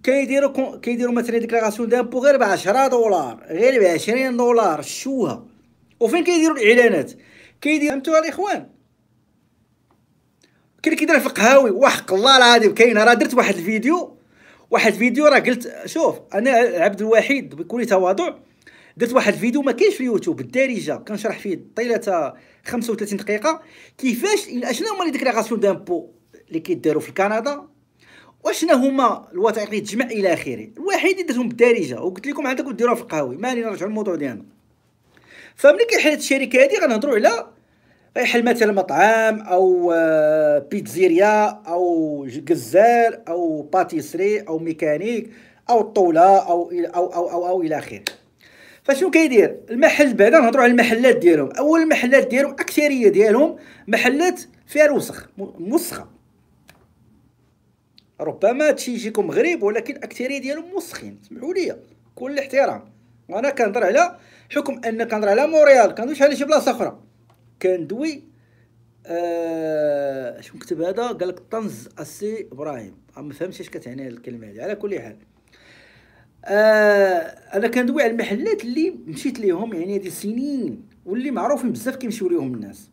كيديروا كيديروا مثلا ديكلاراسيون دامبو غير ب 10 دولار غير ب 20 دولار شوها وفين كيديروا الاعلانات كيدير فهمتوها الاخوان كي اللي كيدير الفقهاوي وحق الله العظيم كاين راه درت واحد الفيديو واحد الفيديو راه قلت شوف انا العبد الوحيد بكل تواضع درت واحد الفيديو ما كاينش في اليوتيوب بالدارجه كنشرح فيه طيله 35 دقيقه كيفاش شنو هما لي ديكلاراسيون دامبو اللي كيديروا في كندا واشنا هما الوثائق اللي تجمع الى اخره الوحيد اللي درتهم بالدارجه وقلت لكم عندكم ديروها في القهوي مالي نرجعوا للموضوع ديالنا فملي كنحل هاد الشركه هادي غنهضروا على غيحل مثلا مطعم او آه، بيتزيريا او جزار او باتيسري او ميكانيك او الطوله او او او او, أو الى اخره فشنو كيدير المحل بعدا نهضروا على المحلات ديالهم اول المحلات ديالهم اكثريه ديالهم محلات فيها الوسخ مسخه ربما تيجيكم يجيكم غريب ولكن اكثريه ديالهم مسخين سمحوا لي كل احترام وانا كنهضر على حكم ان كنهضر على موريال كندويش على شي بلاصه اخرى كندوي آه شنو هذا قال لك طنز السي ابراهيم ما فهمتش اش كتعني الكلمه هذه على كل حال آه انا كندوي على المحلات اللي مشيت ليهم يعني هذه سنين واللي معروفين بزاف كيمشيو ليهم الناس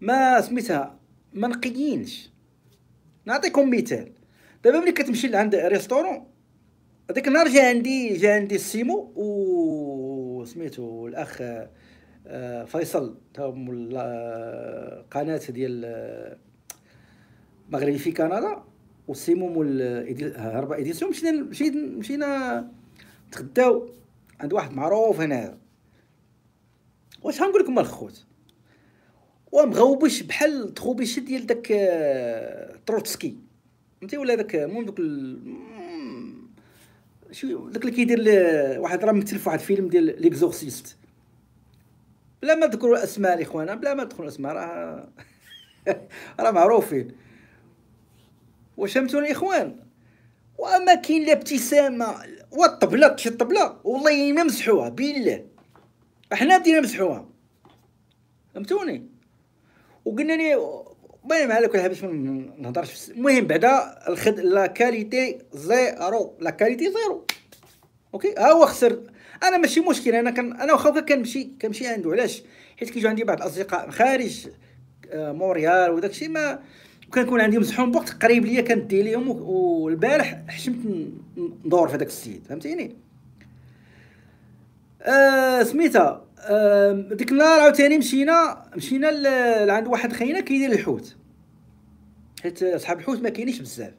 ما سميتها ما نقيينش نعطيكم مثال دابا ملي كتمشي لعند ريستورون هذيك النهار جا عندي جا عندي السيمو و سميتو الاخ آه، فيصل تاهم القناه آه، ديال آه، مغربي في كندا وسيمو هربا اديسيون مشينا مشينا مشينا تغداو عند واحد معروف هنا واش غنقول لكم الخوت ومغوبش بحال تخوبيش ديال داك تروتسكي فهمتي ولا داك المهم دوك شو داك اللي كيدير واحد راه مثل في واحد الفيلم ديال ليكزورسيست بلا ما نذكروا الاسماء الاخوان بلا ما نذكروا الاسماء راه راه معروفين وشمتوا الاخوان واما كاين الابتسامه والطبله شي الطبله والله ما مسحوها بالله احنا بدينا مسحوها فهمتوني وقلنا لي المهم على كل حال ما نهضرش المهم بعدا الخد لا كاليتي زيرو لا كاليتي زيرو اوكي ها هو خسر انا ماشي مشكل انا كان انا واخا كنمشي كنمشي عنده علاش حيت كيجيو عندي بعض الاصدقاء خارج آه، مونريال وداك ما كنكون عندي مزحوم بوقت قريب ليا كندي ليهم والبارح حشمت ندور في هذاك السيد فهمتيني آه سميتها آه، ديك النهار عاوتاني مشينا مشينا لعند واحد خينا كيدير الحوت حيت صحاب الحوت ما كاينينش بزاف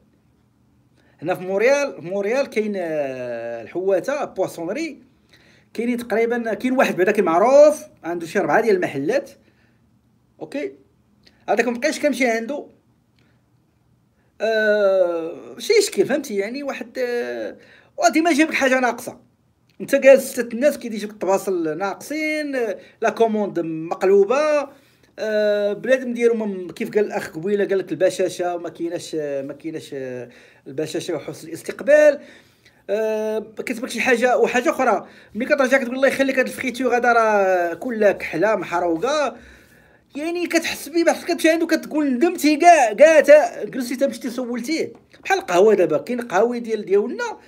هنا في موريال في موريال كاين آه، الحواته بواسونري كاين تقريبا كاين واحد بعدا معروف عنده شي ربعه ديال المحلات اوكي هذاك مبقيتش كنمشي عنده أه شي شكل فهمتي يعني واحد أه وديما جابك حاجه ناقصه انت جالس ستة الناس كيديجيك الطباصل ناقصين آه، لا كوموند مقلوبه أه بنادم ديالهم كيف قال الاخ قبيله قال لك البشاشه ما كايناش آه، ما كايناش آه، البشاشه وحسن الاستقبال أه كتبك شي حاجه وحاجه اخرى ملي كترجع كتقول الله يخليك هاد الفريتور هذا راه كلها كحله محروقه يعني كتحس بيه بحال كتمشي عندو كتقول ندمتي كاع كاع تا جلستي باش تسولتيه بحال القهوه دابا كاين قهاوي ديال ديالنا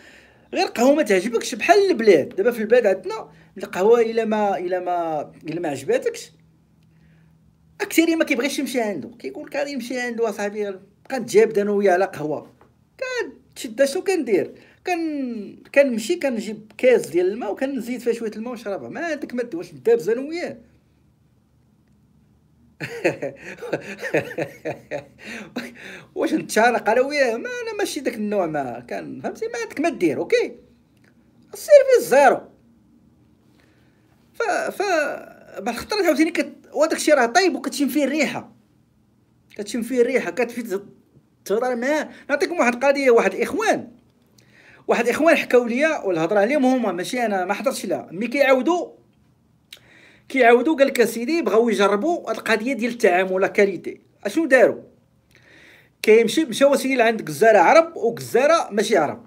غير قهوه ما تعجبكش بحال البلاد دابا في البلاد عندنا القهوه الا ما الا ما الا ما عجباتكش اكثر ما كيبغيش يمشي عندو كيقول لك يمشي عندو اصاحبي بقى تجابد انا وياه على قهوه كتشد شنو كندير كان كنمشي كنجيب كاس ديال الماء وكنزيد فيها شويه الماء ونشربها ما عندك ما واش دابزه انا وياه واش شارق انا وياه ما انا ماشي داك النوع ما كان فهمتي ما عندك ما دير اوكي السيرفيس زيرو ف ف بعد خطره عاوتاني كت... وداك الشيء راه طيب وكتشم فيه الريحه كتشم فيه الريحه كتفيد تهضر معاه نعطيكم واحد القضيه واحد الاخوان واحد الاخوان حكاو ليا والهضره عليهم هما ماشي انا ما حضرتش لها ملي كيعاودوا كيعاودوا قال لك اسيدي بغاو يجربوا القضيه ديال التعامل لا كاليتي اشنو داروا كيمشي مشاو سيدي لعند جزاره عرب وجزاره ماشي عرب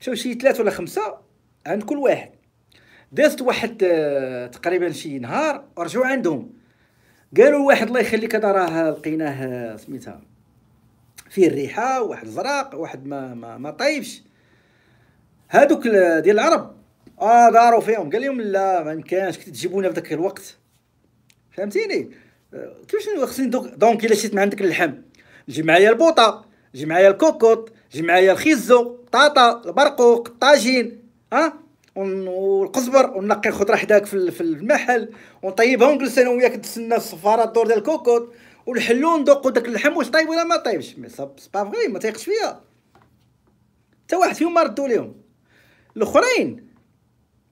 مشاو شي ثلاثه ولا خمسه عند كل واحد دازت واحد آه، تقريبا شي نهار ورجعوا عندهم قالوا واحد الله يخليك هذا راه لقيناه آه، سميتها فيه الريحه واحد زراق واحد ما ما, ما طيبش هادوك ديال العرب اه داروا فيهم قال لهم لا ما يمكنش كنت تجيبونا في ذاك الوقت فهمتيني آه، كيفاش خصني دونك الا شريت من عندك اللحم جي معايا البوطا جي معايا الكوكوط جي معايا الخيزو طاطا البرقوق الطاجين ها والقزبر ونقي الخضره حداك في المحل ونطيبها ونجلس انا وياك نتسنى السفاره الدور ديال الكوكوط ونحلو ندوقو داك اللحم واش طايب ولا ما طايبش مي سا با فغي ما تيقش فيا حتى واحد فيهم ما ردوا ليهم الاخرين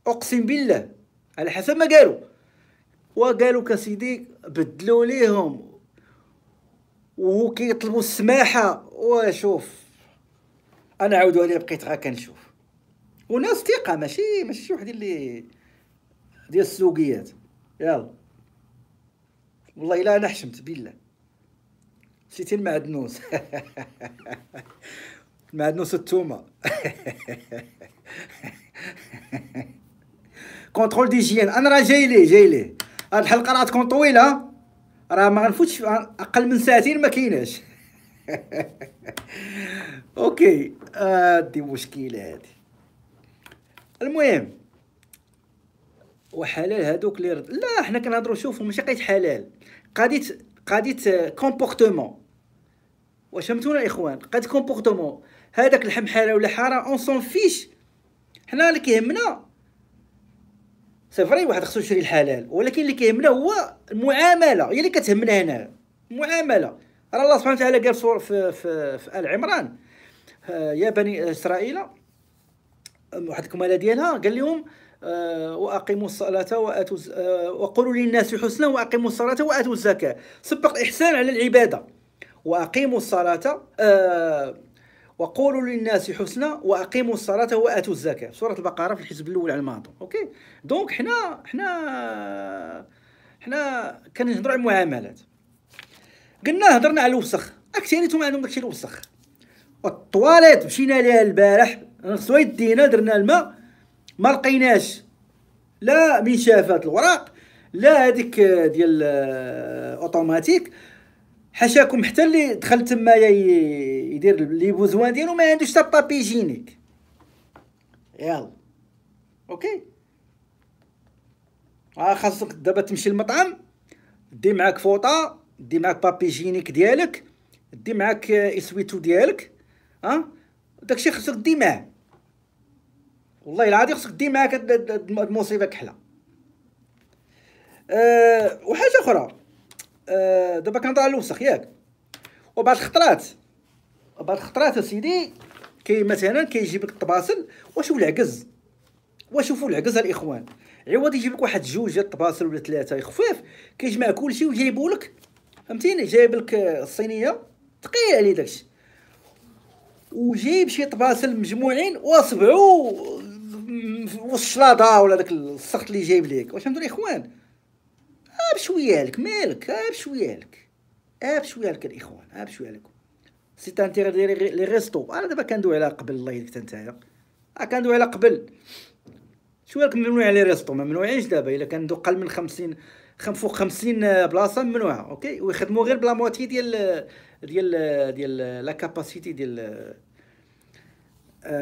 اقسم بالله على حسب ما قالوا وقالوا كسيدي بدلوا ليهم وكيطلبوا السماحه وشوف انا عاود عليه بقيت غا كنشوف وناس ثقه ماشي ماشي شي وحدين اللي ديال السوقيات يلا والله الا انا حشمت بالله شتي المعدنوس المعدنوس التومه كونترول دي جيان انا راه جاي ليه جاي ليه هاد الحلقه راه تكون طويله راه ما غنفوتش اقل من ساعتين ما كايناش اوكي هادي آه مشكله هادي المهم وحلال هادوك لي رد... لا حنا كنهضروا شوفوا ماشي قضيه حلال قضيه قضيه كومبورتمون واش فهمتونا الاخوان قضيه كومبورتمون هذاك الحم حاله ولا حاره اون سون فيش حنا اللي كيهمنا سي فري واحد خصو يشري الحلال ولكن اللي كيهمنا هو المعامله هي اللي كتهمنا هنا المعامله راه الله سبحانه وتعالى قال في في, في, في ال عمران آه، يا بني اسرائيل واحد الكماله ديالها قال لهم آه، واقيموا الصلاه واتوا آه، وقولوا للناس حسنا واقيموا الصلاه واتوا الزكاه سبق الاحسان على العباده واقيموا الصلاه أه وقولوا للناس حسنا واقيموا الصلاه واتوا الزكاه سوره البقره في الحزب الاول على الماضي اوكي دونك حنا حنا حنا كنهضروا على المعاملات قلنا هضرنا على الوسخ اكثريتهم يعني عندهم داكشي الوسخ والطواليت مشينا ليها البارح غسلوا يدينا درنا الماء ما لقيناش لا منشافات الوراق لا هذيك ديال آه، اوتوماتيك حاشاكم حتى اللي دخل تما يدير لي بوزوان ديالو ما عندوش حتى بابي جينيك يلا اوكي ها آه، خاصك دابا تمشي للمطعم دي معاك فوطه دي معاك بابي جينيك ديالك دي معاك اسويتو ديالك ها آه؟ داكشي خاصك دي معاه والله العظيم خاصك دي معاك هاد المصيبه كحله أه وحاجه اخرى آه، دابا كنهضر على الوسخ ياك وبعض الخطرات بعض الخطرات اسيدي كي مثلا كيجيب لك الطباسل واش هو العكز وشوفوا العكز الاخوان عوض يجيب لك واحد جوج ديال الطباسل ولا ثلاثه خفاف كيجمع كلشي وجايبو لك فهمتيني جايب لك الصينيه ثقيل عليه داكشي وجايب شي طباسل مجموعين وصبعو وسط الشلاضه ولا داك السخط اللي جايب ليك واش فهمتوا الاخوان بشويه لك مالك بشويه لك بشويه لك الاخوان بشويه لكم سيت تانتيغ ديال لي ريستو انا دابا كندوي على قبل الله يديك نتايا أه، كندوي على قبل شويه لك ممنوع لي ريستو ممنوعينش دابا الا كندو قل من خمسين خم فوق خمسين آه، بلاصه ممنوعه اوكي ويخدموا غير بلا موتي ديال آه، ديال ديال لا كاباسيتي ديال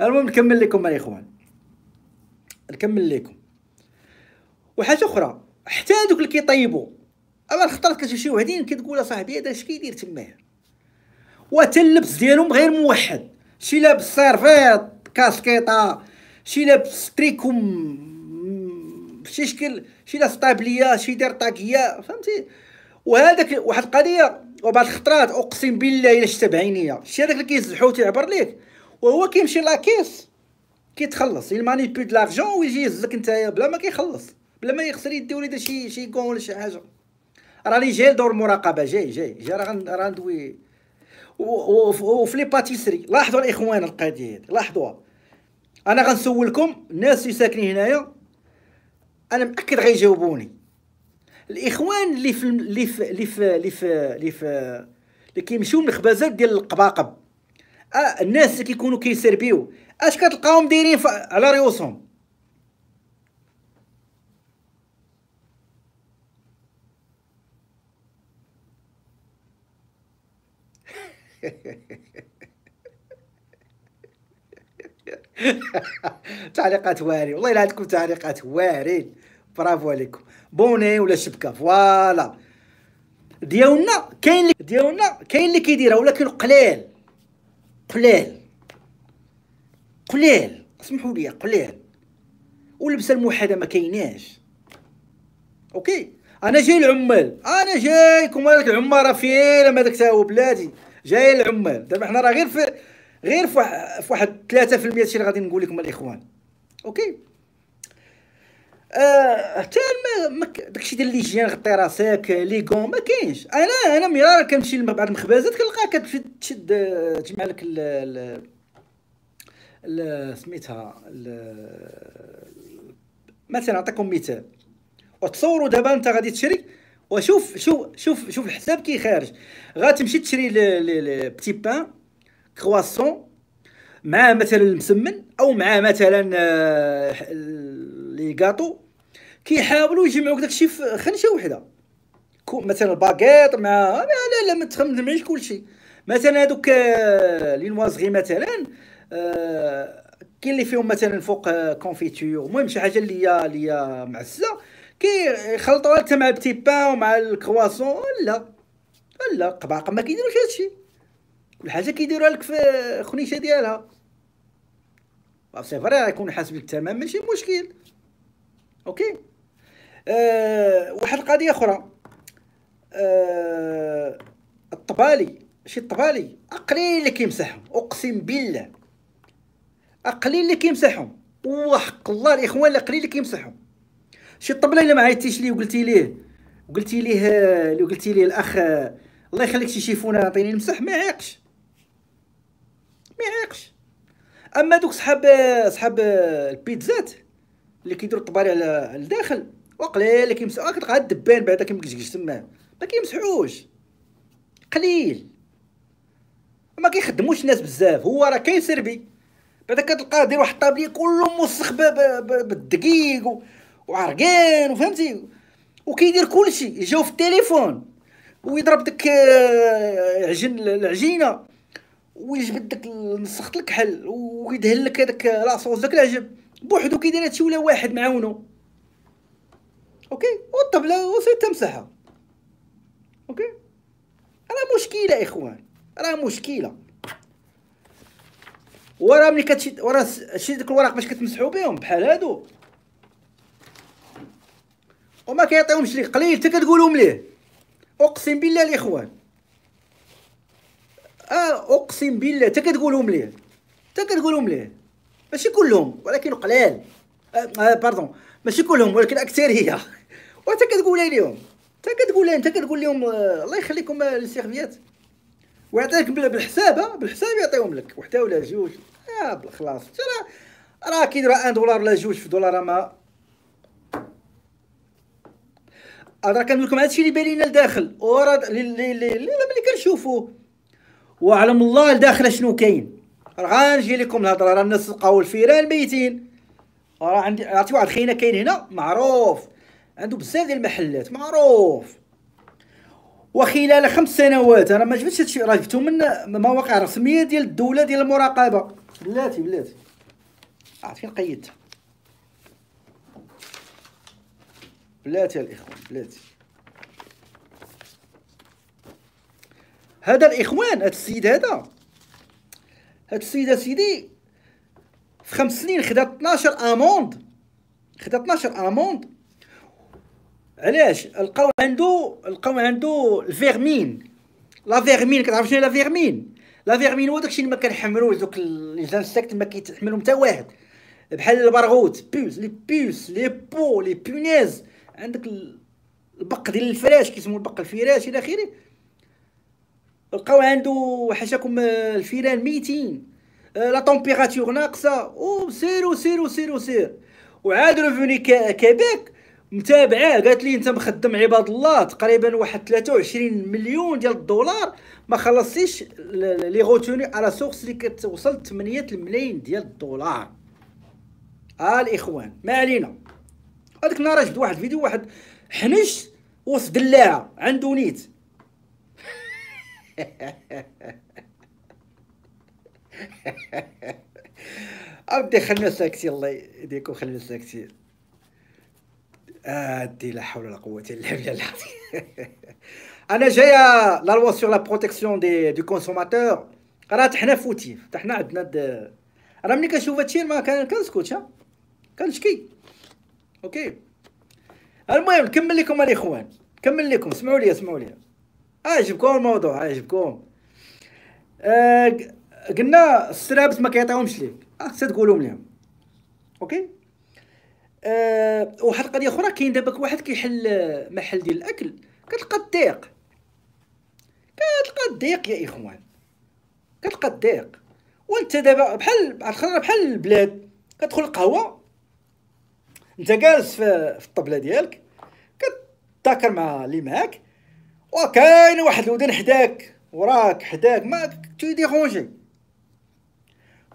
المهم نكمل لكم الاخوان نكمل لكم وحاجه اخرى حتى هذوك اللي كيطيبوا اما خطرات كتشوف شي وحدين كتقول اصاحبي هذا اش كيدير تما وحتى اللبس ديالهم غير موحد شي لابس سيرفيط كاسكيطه شي لابس تريكوم شي شكل شي لابس طابليه شي دار طاكيه فهمتي وهذاك واحد القضيه وبعض الخطرات اقسم بالله الا شتا بعينيا شتي هذاك اللي كيزحو تيعبر ليك وهو كيمشي لاكيس كيتخلص يمانيبي دو لارجون ويجي يهزك نتايا بلا ما كيخلص بلا ما يخسر يدي وليد شي شي كون ولا شي حاجه راني جاي لدور المراقبه جاي جاي جاي راه غندوي وفي لي باتيسري لاحظوا الاخوان القضيه هذه لاحظوها انا غنسولكم الناس اللي ساكنين هنايا انا مأكد غيجاوبوني الاخوان اللي في اللي في اللي في اللي في اللي في اللي كيمشيو من الخبازات ديال القباقب آه الناس اللي كيكونوا كيسربيو اش كتلقاهم دايرين على ريوسهم تعليقات وارين والله الا عندكم تعليقات وارين برافو عليكم بوني ولا شبكه فوالا ديالنا كاين ديالنا كاين اللي كيديرها ولكن قليل قليل قليل اسمحوا لي قليل واللبسه الموحده ما كايناش اوكي انا جاي العمال انا جايكم هذاك العماره فين ما داك بلادي جايه العمال دابا حنا راه غير في غير في واحد 3% شي اللي غادي نقول لكم الاخوان اوكي آه، حتى آه ما داكشي ديال لي جيان غطي راسك لي كون ما كاينش انا انا مرارا كنمشي لبعض المخبازات كنلقاها كتمشي تشد آه، تجمع لك ال ال سميتها مثلا نعطيكم مثال وتصوروا دابا انت غادي تشري وشوف شوف شوف شوف الحساب كي خارج غتمشي تشري بتي بان كرواسون مع مثلا المسمن او مع مثلا آه، لي كاطو كيحاولوا يجمعوك داكشي في خنشه وحده مثلا الباكيط مع لا لا ما تخممش كلشي مثلا هذوك آه، لي نوازغي مثلا آه، كاين اللي فيهم مثلا فوق كونفيتور المهم شي حاجه اللي هي اللي معزه كيخلطوها حتى مع البتيبا ومع الكرواسون لا لا قباقه ما كيديروش هادشي كل حاجه كيديروها لك في خنيشة ديالها سي فري غيكون حاسب لك ماشي مشكل اوكي أه واحد القضيه اخرى أه الطبالي شي الطبالي قليل اللي كيمسحهم اقسم بالله قليل اللي كيمسحهم وحق الله الاخوان قليل اللي كيمسحهم شي طبله الا ما عيطتيش ليه وقلتي ليه وقلتي ليه اللي قلتي ليه الاخ الله يخليك شي شيفونه عطيني المسح ما يعيقش ما يعيقش اما دوك صحاب صحاب البيتزات اللي كيديروا الطباري على الداخل وقليل اللي كيمسحوا آه، كتلقى الدبان بعدا كيمكشكش تما ما كيمسحوش قليل ما كيخدموش الناس بزاف هو راه كاين سربي بعدا كتلقاه دير واحد الطابليه كله موسخ بالدقيق وعرقان وفهمتي وكيدير كلشي جاو في التليفون ويضرب داك آه، عجن العجينه ويجبد داك نسخت الكحل ويدهن لك هذاك آه، لاصوص داك العجب بوحدو كيدير هادشي ولا واحد معاونو اوكي والطبله وسي تمسحها اوكي راه مشكله اخوان راه مشكله وراه ملي كتشد وراه شي ديك الوراق باش كتمسحو بهم بحال هادو وما كيعطيهمش ليه قليل تقدر كتقولهم ليه اقسم بالله الاخوان آه اقسم بالله تقدر كتقولهم ليه تقدر كتقولهم ليه ماشي كلهم ولكن قلال آه, آه باردون ماشي كلهم ولكن اكثريه وحتى كتقولها ليهم حتى كتقولها انت كتقول لهم آه، الله يخليكم آه، للسيرفيات ويعطيك بالحساب آه، بالحساب يعطيهم لك وحده ولا جوج اه خلاص راه راه كيديروا 1 دولار ولا جوج في دولار ما راه كنقول لكم هادشي اللي باين لنا لداخل ورا اللي اللي اللي كنشوفوه وعلم الله لداخل شنو كاين راه غنجي لكم الهضره راه الناس لقاو الفيران ميتين راه عندي عرفتي واحد خينا كاين هنا معروف عنده بزاف ديال المحلات معروف وخلال خمس سنوات انا ما جبتش هادشي راه جبتو من مواقع رسميه ديال الدوله ديال المراقبه بلاتي بلاتي عرفت فين قيدتها بلاتي يا الاخوان بلاتي هذا الاخوان هذا السيد هذا هذا السيد سيدي في خمس سنين خدا 12 اموند خدا 12 اموند علاش لقاو عنده لقاو عنده الفيرمين لا فيرمين كتعرف شنو لا فيرمين لا فيرمين هو داكشي اللي ما كنحملوش دوك الانسكت ما كيتحملهم حتى واحد بحال البرغوت بوز لي بوز لي بو لي بونيز عندك البق ديال الفراش كيسمو البق الفراش الى اخره لقاو عنده حاشاكم آه، الفيران ميتين آه، لا طومبيراتور ناقصه وسير سير سير سير وعاد ريفوني كيبيك متابعاه قالت لي انت مخدم عباد الله تقريبا واحد 23 مليون ديال الدولار ما خلصتيش لي غوتوني على سورس اللي كتوصل 8 الملايين ديال الدولار ها آه الاخوان ما علينا هذيك النهار جبت واحد الفيديو واحد حنش وسط دلاعه عنده نيت أودي خلينا ساكتين الله يديكم خلينا ساكتين ادي لا حول ولا قوه الا بالله انا جاي لا لوا سور لا بروتيكسيون دي دو كونسوماتور راه حنا فوتيف حنا عندنا راه ملي كنشوف هادشي ما كنسكتش كنشكي اوكي المهم نكمل لكم الاخوان نكمل لكم اسمعوا لي اسمعوا لي عجبكم الموضوع عجبكم آه قلنا السرابس ما كيعطيهمش ليك اه تقولهم لهم اوكي آه واحد القضيه اخرى كاين دابا واحد كيحل آه، محل ديال الاكل كتلقى الضيق كتلقى الضيق يا اخوان كتلقى الضيق وانت دابا بحال بحال بحال البلاد كتدخل القهوه انت جالس في, في الطبله ديالك كتذاكر مع اللي معاك وكاين واحد الودن حداك وراك حداك ما تي ديرونجي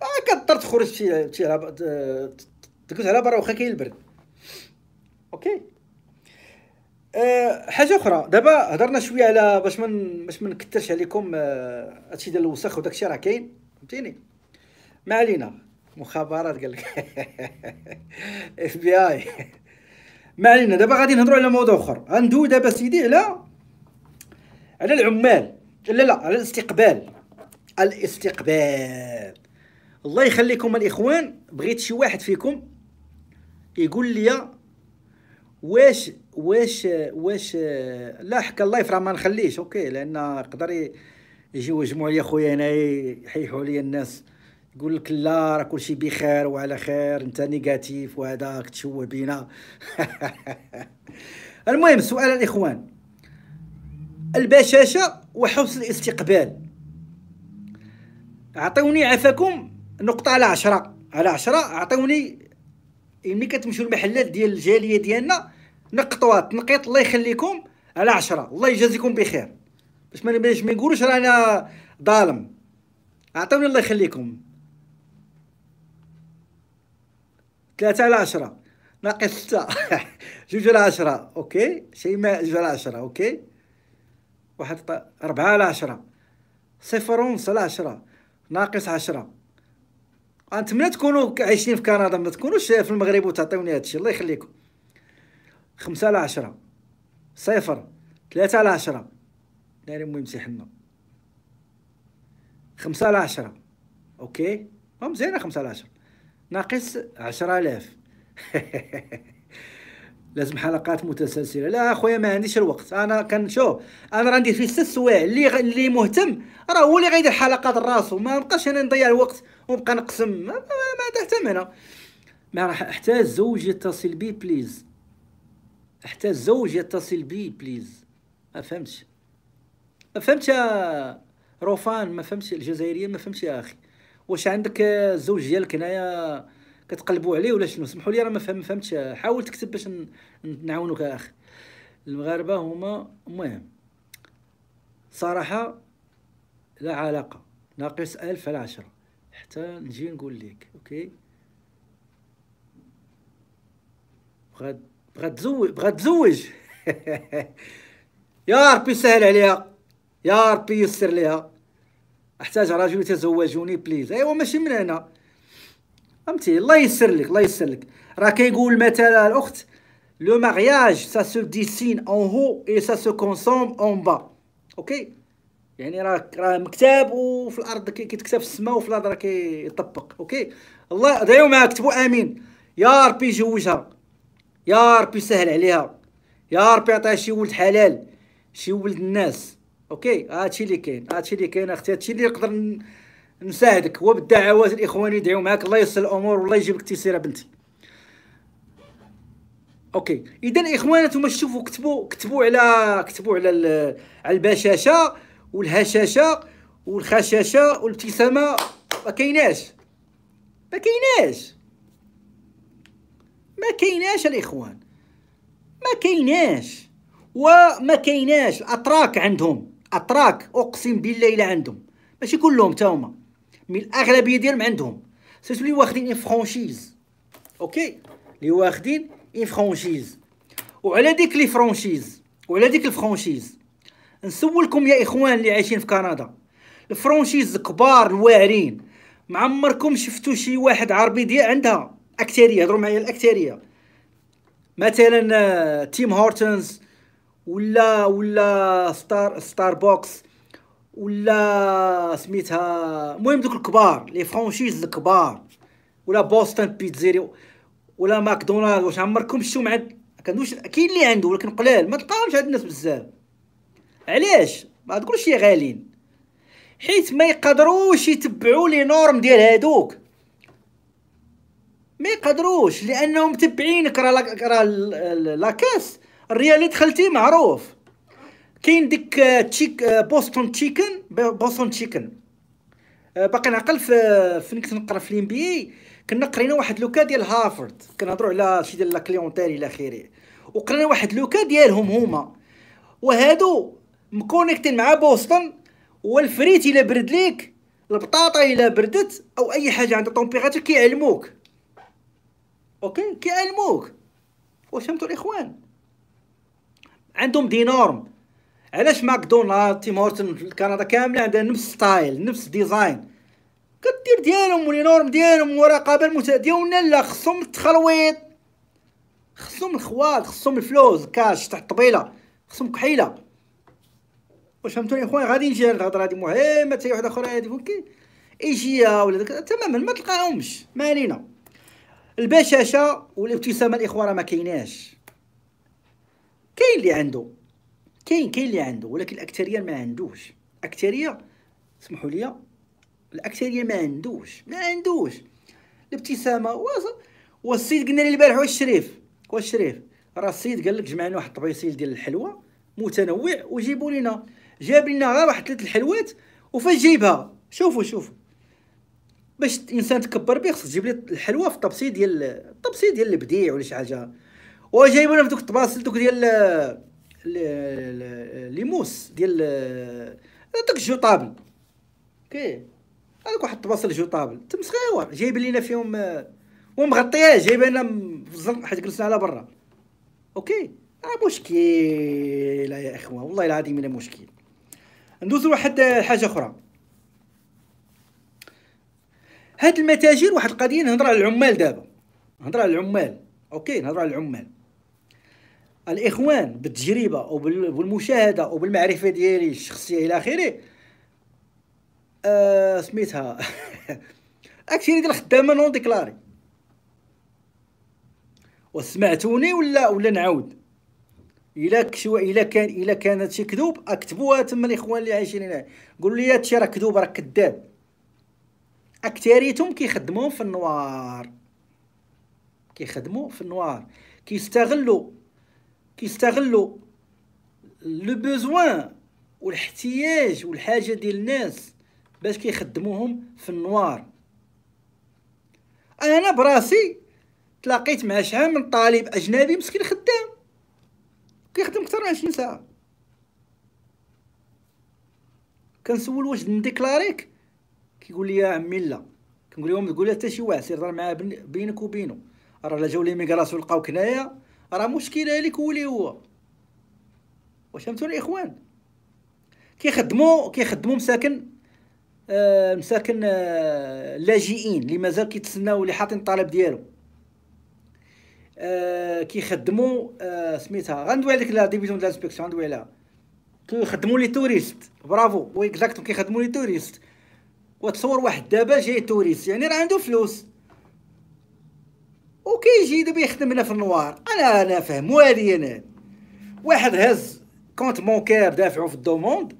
آه، كضطر تخرج شي شي آه، تدوز على برا واخا كاين البرد اوكي أه حاجه اخرى دابا هضرنا شويه على باش من باش ما نكثرش عليكم آه، هادشي أه ديال الوسخ وداكشي راه كاين فهمتيني ما علينا مخابرات قال لك اف بي اي ما علينا دابا غادي نهضروا على موضوع اخر عنده دابا سيدي على على العمال لا لا على الاستقبال الاستقبال الله يخليكم الاخوان بغيت شي واحد فيكم يقول لي واش واش واش لا حكى الله راه ما نخليش اوكي لان يقدر يجيو يجمعوا لي خويا هنا يحيحوا لي الناس يقول لك لا راه كلشي بخير وعلى خير انت نيجاتيف وهذا تشوه بينا المهم سؤال الاخوان البشاشه وحسن الاستقبال اعطوني عفاكم نقطه على عشرة على عشرة اعطوني ملي كتمشيو المحلات ديال الجاليه ديالنا نقطوها تنقيط الله يخليكم على عشرة الله يجازيكم بخير باش ما نقولوش رانا ظالم اعطوني الله يخليكم ثلاثة على عشرة ناقص ستة جوج على عشرة اوكي شيماء جوج على عشرة اوكي واحد ط... ربعة على عشرة صفر ونص على عشرة ناقص عشرة نتمنى تكونوا عايشين في كندا ما تكونوش في المغرب وتعطيوني هادشي الله يخليكم خمسة على عشرة صفر ثلاثة على عشرة ناري المهم سيحنا خمسة على عشرة اوكي مزيانة خمسة على عشرة ناقص عشرة آلاف لازم حلقات متسلسله لا اخويا ما عنديش الوقت انا كنشوف انا راه ندير فيه ست سوايع اللي غ... اللي مهتم راه هو اللي غيدير حلقات راسو ما نبقاش انا نضيع الوقت ونبقى نقسم ما, ما حتى ما راح احتاج زوج يتصل بي بليز احتاج زوج يتصل بي بليز ما فهمتش ما فهمتش روفان ما فهمتش الجزائريه ما فهمتش يا اخي واش عندك الزوج ديالك هنايا كتقلبوا عليه ولا شنو سمحوا لي راه ما فهم فهمتش حاول تكتب باش نعاونوك اخ المغاربه هما المهم صراحه لا علاقه ناقص ألف على عشرة حتى نجي نقول لك اوكي بغات بغات تزوج بغات تزوج يا ربي سهل عليها يا ربي يسر ليها احتاج رجل يتزوجني بليز ايوا ماشي من هنا فهمتي الله يسر لك الله يسر لك راه كيقول مثلا الاخت لو مارياج سا سو ديسين اون هو اي سا سو كونسوم اون با اوكي يعني راه راه مكتاب وفي الارض كيتكتب في السماء وفي الارض راه كيطبق اوكي الله دايو معاك كتبوا امين يا ربي جوجها يا ربي سهل عليها يا ربي عطيها شي ولد حلال شي ولد الناس اوكي هادشي آه، اللي كاين هادشي آه، اللي كاين اختي هادشي اللي نقدر نساعدك هو بالدعوات الاخوان يدعيو معاك الله يسهل الامور والله يجيب لك تيسير بنتي اوكي اذا الاخوان نتوما شوفوا كتبوا كتبوا على كتبوا على على البشاشه والهشاشه والخشاشه والابتسامه ما كايناش ما كايناش ما كايناش الاخوان ما كايناش وما كايناش الاتراك عندهم اتراك اقسم بالله الا عندهم ماشي كلهم حتى هما مي الاغلبيه ديالهم عندهم سيرتو اللي واخدين ان فرانشيز اوكي اللي واخدين ان فرانشيز وعلى ديك لي فرانشيز وعلى ديك الفرانشيز نسولكم يا اخوان اللي عايشين في كندا الفرانشيز كبار الواعرين ما عمركم شفتوا شي واحد عربي ديال عندها اكثريه هضروا معايا الاكثريه مثلا آه، تيم هورتنز ولا ولا ستار ستاربوكس ولا سميتها المهم دوك الكبار لي فرانشيز الكبار ولا بوستن بيتزيري ولا ماكدونالد واش عمركم شفتو مع كندوش كاين اللي عنده ولكن قلال ما تلقاهمش عند الناس بزاف علاش ما تقولش غاليين حيت ما يقدروش يتبعوا لي نورم ديال هادوك ما يقدروش لانهم متبعينك راه راه لاكاس الريال اللي دخلتي معروف كاين ديك آه، تشيك آه، بوستون تشيكن بوستون تشيكن آه، باقي نعقل في فين كنت نقرا في الام بي كنا قرينا واحد لوكا ديال هافرد كنهضروا على شي ديال لا كليونتيل الى اخره وقرينا واحد لوكا ديالهم هما وهادو مكونيكتين مع بوسطن والفريت الا برد ليك البطاطا الا بردت او اي حاجه عندها طومبيراتور كيعلموك اوكي كيعلموك واش فهمتوا الاخوان عندهم دي نورم علاش ماكدونالد تيم هورتن في كندا كامله عندها نفس ستايل نفس ديزاين كدير ديالهم ولي نورم ديالهم والرقابه ديالنا لا خصهم التخلويط خصهم الخواط خصهم الفلوس كاش تحت طبيله خصهم كحيله واش فهمتوني اخويا غادي نجي الهضره هذه مهمه حتى واحد اخر هذه فوكي ايجيا ولا داك تماما ما تلقاهمش ما علينا البشاشه والابتسامه الاخوه راه ما كايناش كاين اللي عنده كاين كاين اللي عنده ولكن الاكثريه ما عندوش اكثريه اسمحوا لي الاكثريه ما عندوش ما عندوش الابتسامه والسيد قلنا لي البارح واش شريف واش شريف راه السيد قال لك جمعنا واحد الطبيصيل ديال الحلوى متنوع وجيبوا لنا جاب لنا غير واحد ثلاث الحلوات وفاش جايبها شوفوا شوفوا باش الانسان تكبر بيه خصك تجيب لي الحلوى في الطبسي ديال الطبسي ديال البديع ولا شي حاجه وجايبونا في دوك الطباسل دوك ديال لي موس ديال دوك الجوطابل كي هذوك واحد الطباسل جوطابل تم صغيور جايب لينا فيهم ومغطياه جايبه لنا في حيت جلسنا على برا اوكي راه مشكل يا اخوان والله العظيم الا مشكل ندوزو لواحد حاجه اخرى هاد المتاجر واحد القضيه نهضر على العمال دابا نهضر على العمال اوكي نهضر على العمال الاخوان بالتجربه وبالمشاهده وبالمعرفه ديالي الشخصيه الى اخره آه سميتها اكثر ديال الخدامه نون ديكلاري وسمعتوني ولا ولا نعاود الا كشو الا كان الا كانت شي كذوب اكتبوها تما الاخوان اللي عايشين هنا قولوا لي هادشي راه كذوب راه كذاب اكثريتهم كيخدموا في النوار كيخدموا في النوار كيستغلوا كيستغلوا لو بوزوان والاحتياج والحاجه ديال الناس باش كيخدموهم في النوار انا براسي تلاقيت مع شحال من طالب اجنبي مسكين خدام كيخدم اكثر من 20 ساعه كنسول واش نديكلاريك كيقول لي يا عمي لا كنقول لهم تقول حتى شي واحد سير معاه بينك وبينه راه لا جاو ميغراسيون لقاوك هنايا راه مشكله لك ولي هو واش فهمتوا الاخوان كيخدموا كيخدموا مساكن آه مساكن آه لاجئين اللي مازال كيتسناو اللي حاطين الطلب ديالو آه كيخدموا آه سميتها غندوي عليك لا ديفيزيون ديال الانسبكسيون غندوي عليها كيخدموا لي توريست برافو وي اكزاكتو كيخدموا لي توريست وتصور واحد دابا جاي توريست يعني راه عنده فلوس وكيجي دابا يخدم هنا في النوار انا انا فاهم والي انا واحد هز كونت بونكير دافعو في الدوموند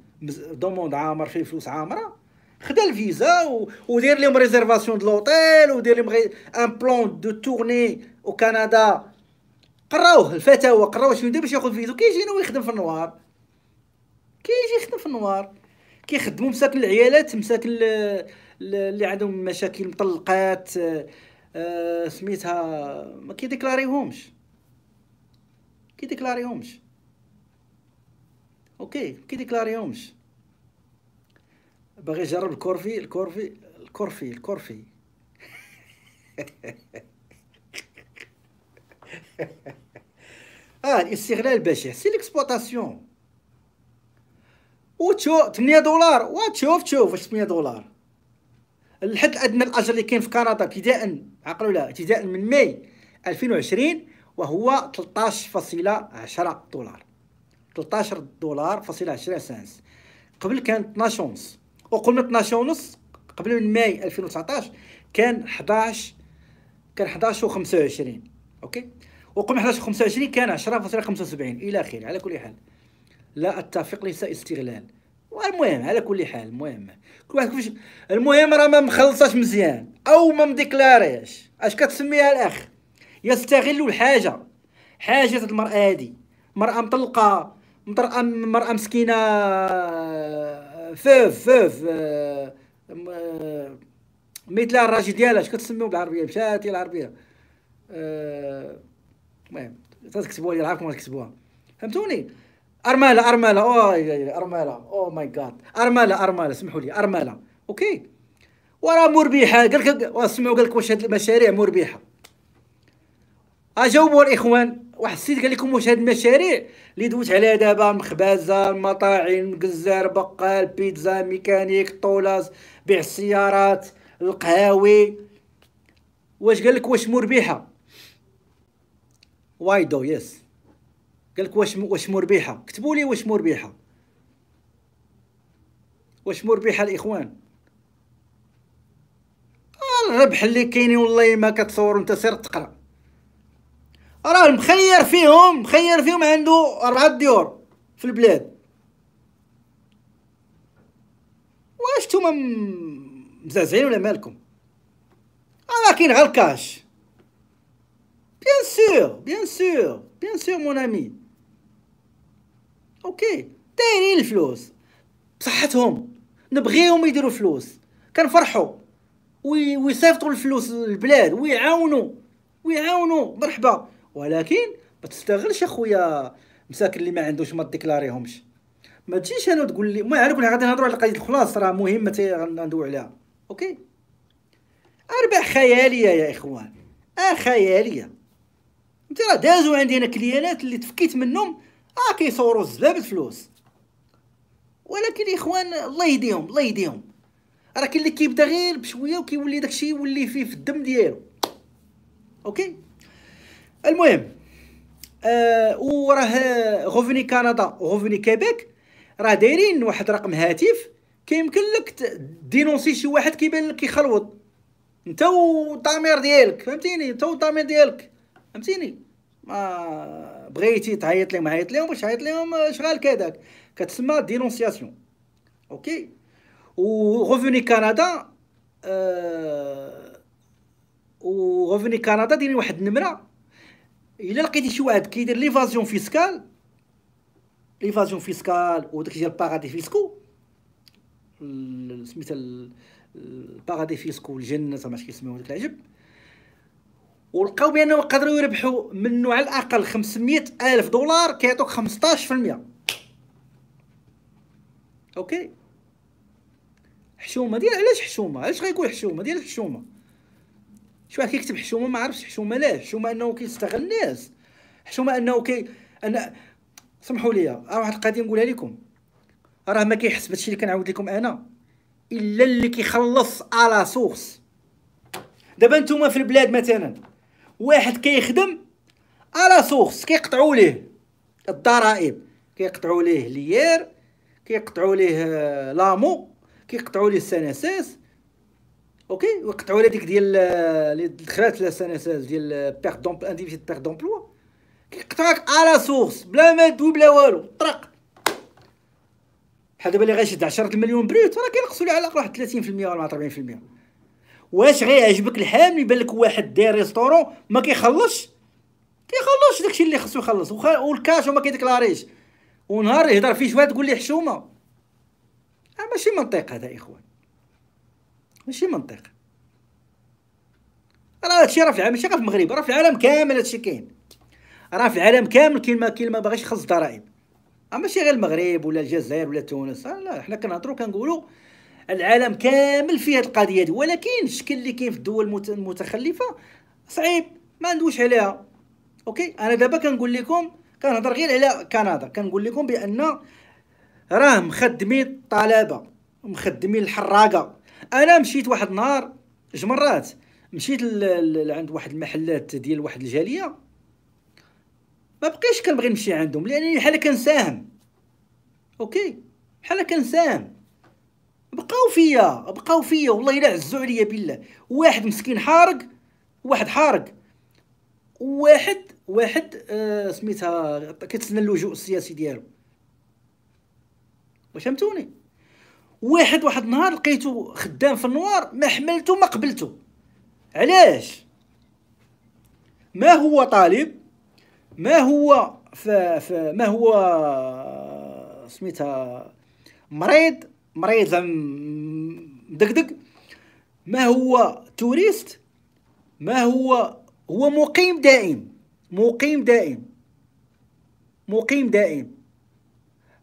دوموند عامر فيه فلوس عامره خدا الفيزا و... ودير لهم ريزيرفاسيون د لوطيل ودير لهم غي... ان بلون دو تورني او كندا قراوه الفتاوى قراوه شنو يدير باش ياخذ فيزا كيجي هنا ويخدم في النوار كيجي يخدم في النوار كيخدموا مساكن العيالات مساكن اللي عندهم مشاكل مطلقات آه، سميتها ما كيديكلاريهمش كيديكلاريهمش اوكي كيديكلاريهمش باغي يجرب الكورفي الكورفي الكورفي الكورفي اه الاستغلال البشع سي ليكسبلوطاسيون تشوف 8 دولار و تشوف تشوف واش 8 دولار الحد الادنى الاجر اللي كاين في كندا ابتداء عقلوا لا ابتداء من ماي 2020 وهو 13.10 دولار 13 دولار فاصلة 10 سنس قبل كان 12 ونص وقلنا 12 ونص قبل من ماي 2019 كان 11 كان 11 و25 اوكي وقلنا 11 و25 كان 10.75 الى اخره على كل حال لا اتفق ليس استغلال المهم على كل حال المهم كل واحد كيفاش المهم راه ما مخلصاش مزيان او ما مديكلاريش اش كتسميها الاخ يستغل الحاجه حاجه هاد المراه هادي مراه مطلقه مراه مراه مسكينه فوف فوف آه، مثل الراجل آه، ديالها اش كتسميو بالعربيه مشات العربيه آه، المهم تكتبوها لي عارف تكتبوها فهمتوني ارمالا ارمالا اوه ارمالا او ماي جاد ارمالا ارمالا اسمحوا لي ارمالا اوكي وراه مربحه قال لك اسمعوا قال لك واش هاد المشاريع مربحه اجاوبوا الاخوان واحد السيد قال لكم واش هاد المشاريع اللي دوت عليها دابا مخبازه المطاعم قزار بقال بيتزا ميكانيك طولاز بيع السيارات القهاوي واش قال لك واش مربحه وايدو يس قال لك واش واش مربحه كتبوا لي واش مربحه واش مربحه الاخوان آه، الربح اللي كاينين والله ما كتصور انت سير تقرا راه مخير فيهم مخير فيهم عنده أربعة ديور في البلاد واش نتوما مزعزعين ولا مالكم آه، راه كاين غير الكاش بيان سور بيان سور بيان سور مون امي اوكي دايرين الفلوس بصحتهم نبغيهم يديروا فلوس كنفرحوا ويصيفطوا الفلوس للبلاد ويعاونوا ويعاونوا مرحبا ولكن ما تستغلش اخويا مساكن اللي ما عندوش ما ديكلاريهمش ما تجيش انا تقول لي ما على كل غادي نهضروا على قضيه الخلاص راه مهمه غندوي عليها اوكي ارباح خياليه يا اخوان اه خياليه انت راه دازوا عندي انا كليانات اللي تفكيت منهم اه كيصوروا الزباب الفلوس ولكن اخوان الله يهديهم الله يهديهم راه كاين اللي كيبدا غير بشويه وكيولي داكشي يولي فيه في الدم ديالو اوكي المهم آه وراه غوفني كندا وغوفني كيبيك راه دايرين واحد رقم هاتف كيمكن لك دينونسي شي واحد كيبان لك كيخلوط انت والضمير ديالك فهمتيني انت والضمير ديالك فهمتيني ما بغيتي تعيط لهم عيط لهم باش تعيط لهم آه، شغال كذاك كتسمى دينونسياسيون اوكي و غوفوني كندا و غوفوني كندا ديري واحد النمره الا لقيتي شي واحد كيدير ليفازيون فيسكال ليفازيون فيسكال وداك ديال باغادي فيسكو سميتها الباغادي فيسكو الجنه زعما كيسميو داك العجب ولقاو بانهم يقدروا يربحوا منه على الاقل 500 الف دولار كيعطوك 15% اوكي حشومه ديال علاش حشومه علاش غيكون حشومه ديال الحشومه شي واحد كيكتب حشومه ما عرفش حشومه لا حشومه انه كيستغل الناس حشومه انه كي انا سمحوا لي راه واحد القضيه نقولها لكم راه ما كيحس بهادشي اللي كنعاود لكم انا الا اللي كيخلص على سورس دابا نتوما في البلاد مثلا واحد كيخدم على سورس كيقطعوا ليه الضرائب كيقطعوا ليه ليير كيقطعوا ليه آه، لامو كيقطعوا ليه السناساس اوكي ويقطعوا ليه ديك ديال اللي آه، دخلات السناساس ديال بيغ دومبل انديفيد بيغ دومبلوا كيقطعك على سورس بلا ما دوي بلا والو طرق بحال دابا اللي غيشد 10 مليون بريت راه كينقصوا ليه على الاقل واحد 30% ولا 40% واش غيعجبك الحال يبان لك واحد داير ريستورون ما كيخلصش كيخلص داكشي اللي خصو يخلص والكاش وما كيديكلاريش ونهار يهضر فيه شويه تقول لي حشومه آه، ماشي منطق هذا اخوان ماشي منطق راه هادشي راه في العالم ماشي غير في المغرب راه في العالم كامل هادشي كاين راه في العالم كامل كاين ما كاين ما باغيش يخلص الضرائب آه، ماشي غير المغرب ولا الجزائر ولا تونس آه، لا حنا كنهضروا كنقولوا العالم كامل فيه هذه القضيه دي ولكن الشكل اللي كاين في الدول المتخلفه صعيب ما ندويش عليها اوكي انا دابا كنقول لكم كنهضر غير على كندا كنقول لكم بان راه مخدمين الطلبه مخدمين الحراقه انا مشيت واحد النهار جوج مرات مشيت عند واحد المحلات ديال واحد الجاليه ما بقيتش كنبغي نمشي عندهم لانني بحال كنساهم اوكي بحال كنساهم بقاو فيا بقاو فيا والله الا عزوا عليا بالله واحد مسكين حارق واحد حارق واحد واحد آه سميتها كتسنى اللجوء السياسي ديالو واش فهمتوني واحد واحد النهار لقيتو خدام في النوار ما حملتو ما قبلتو علاش ما هو طالب ما هو ف... ف... ما هو آه، سميتها مريض مريض زعما مدقدق ما هو توريست ما هو هو مقيم دائم مقيم دائم مقيم دائم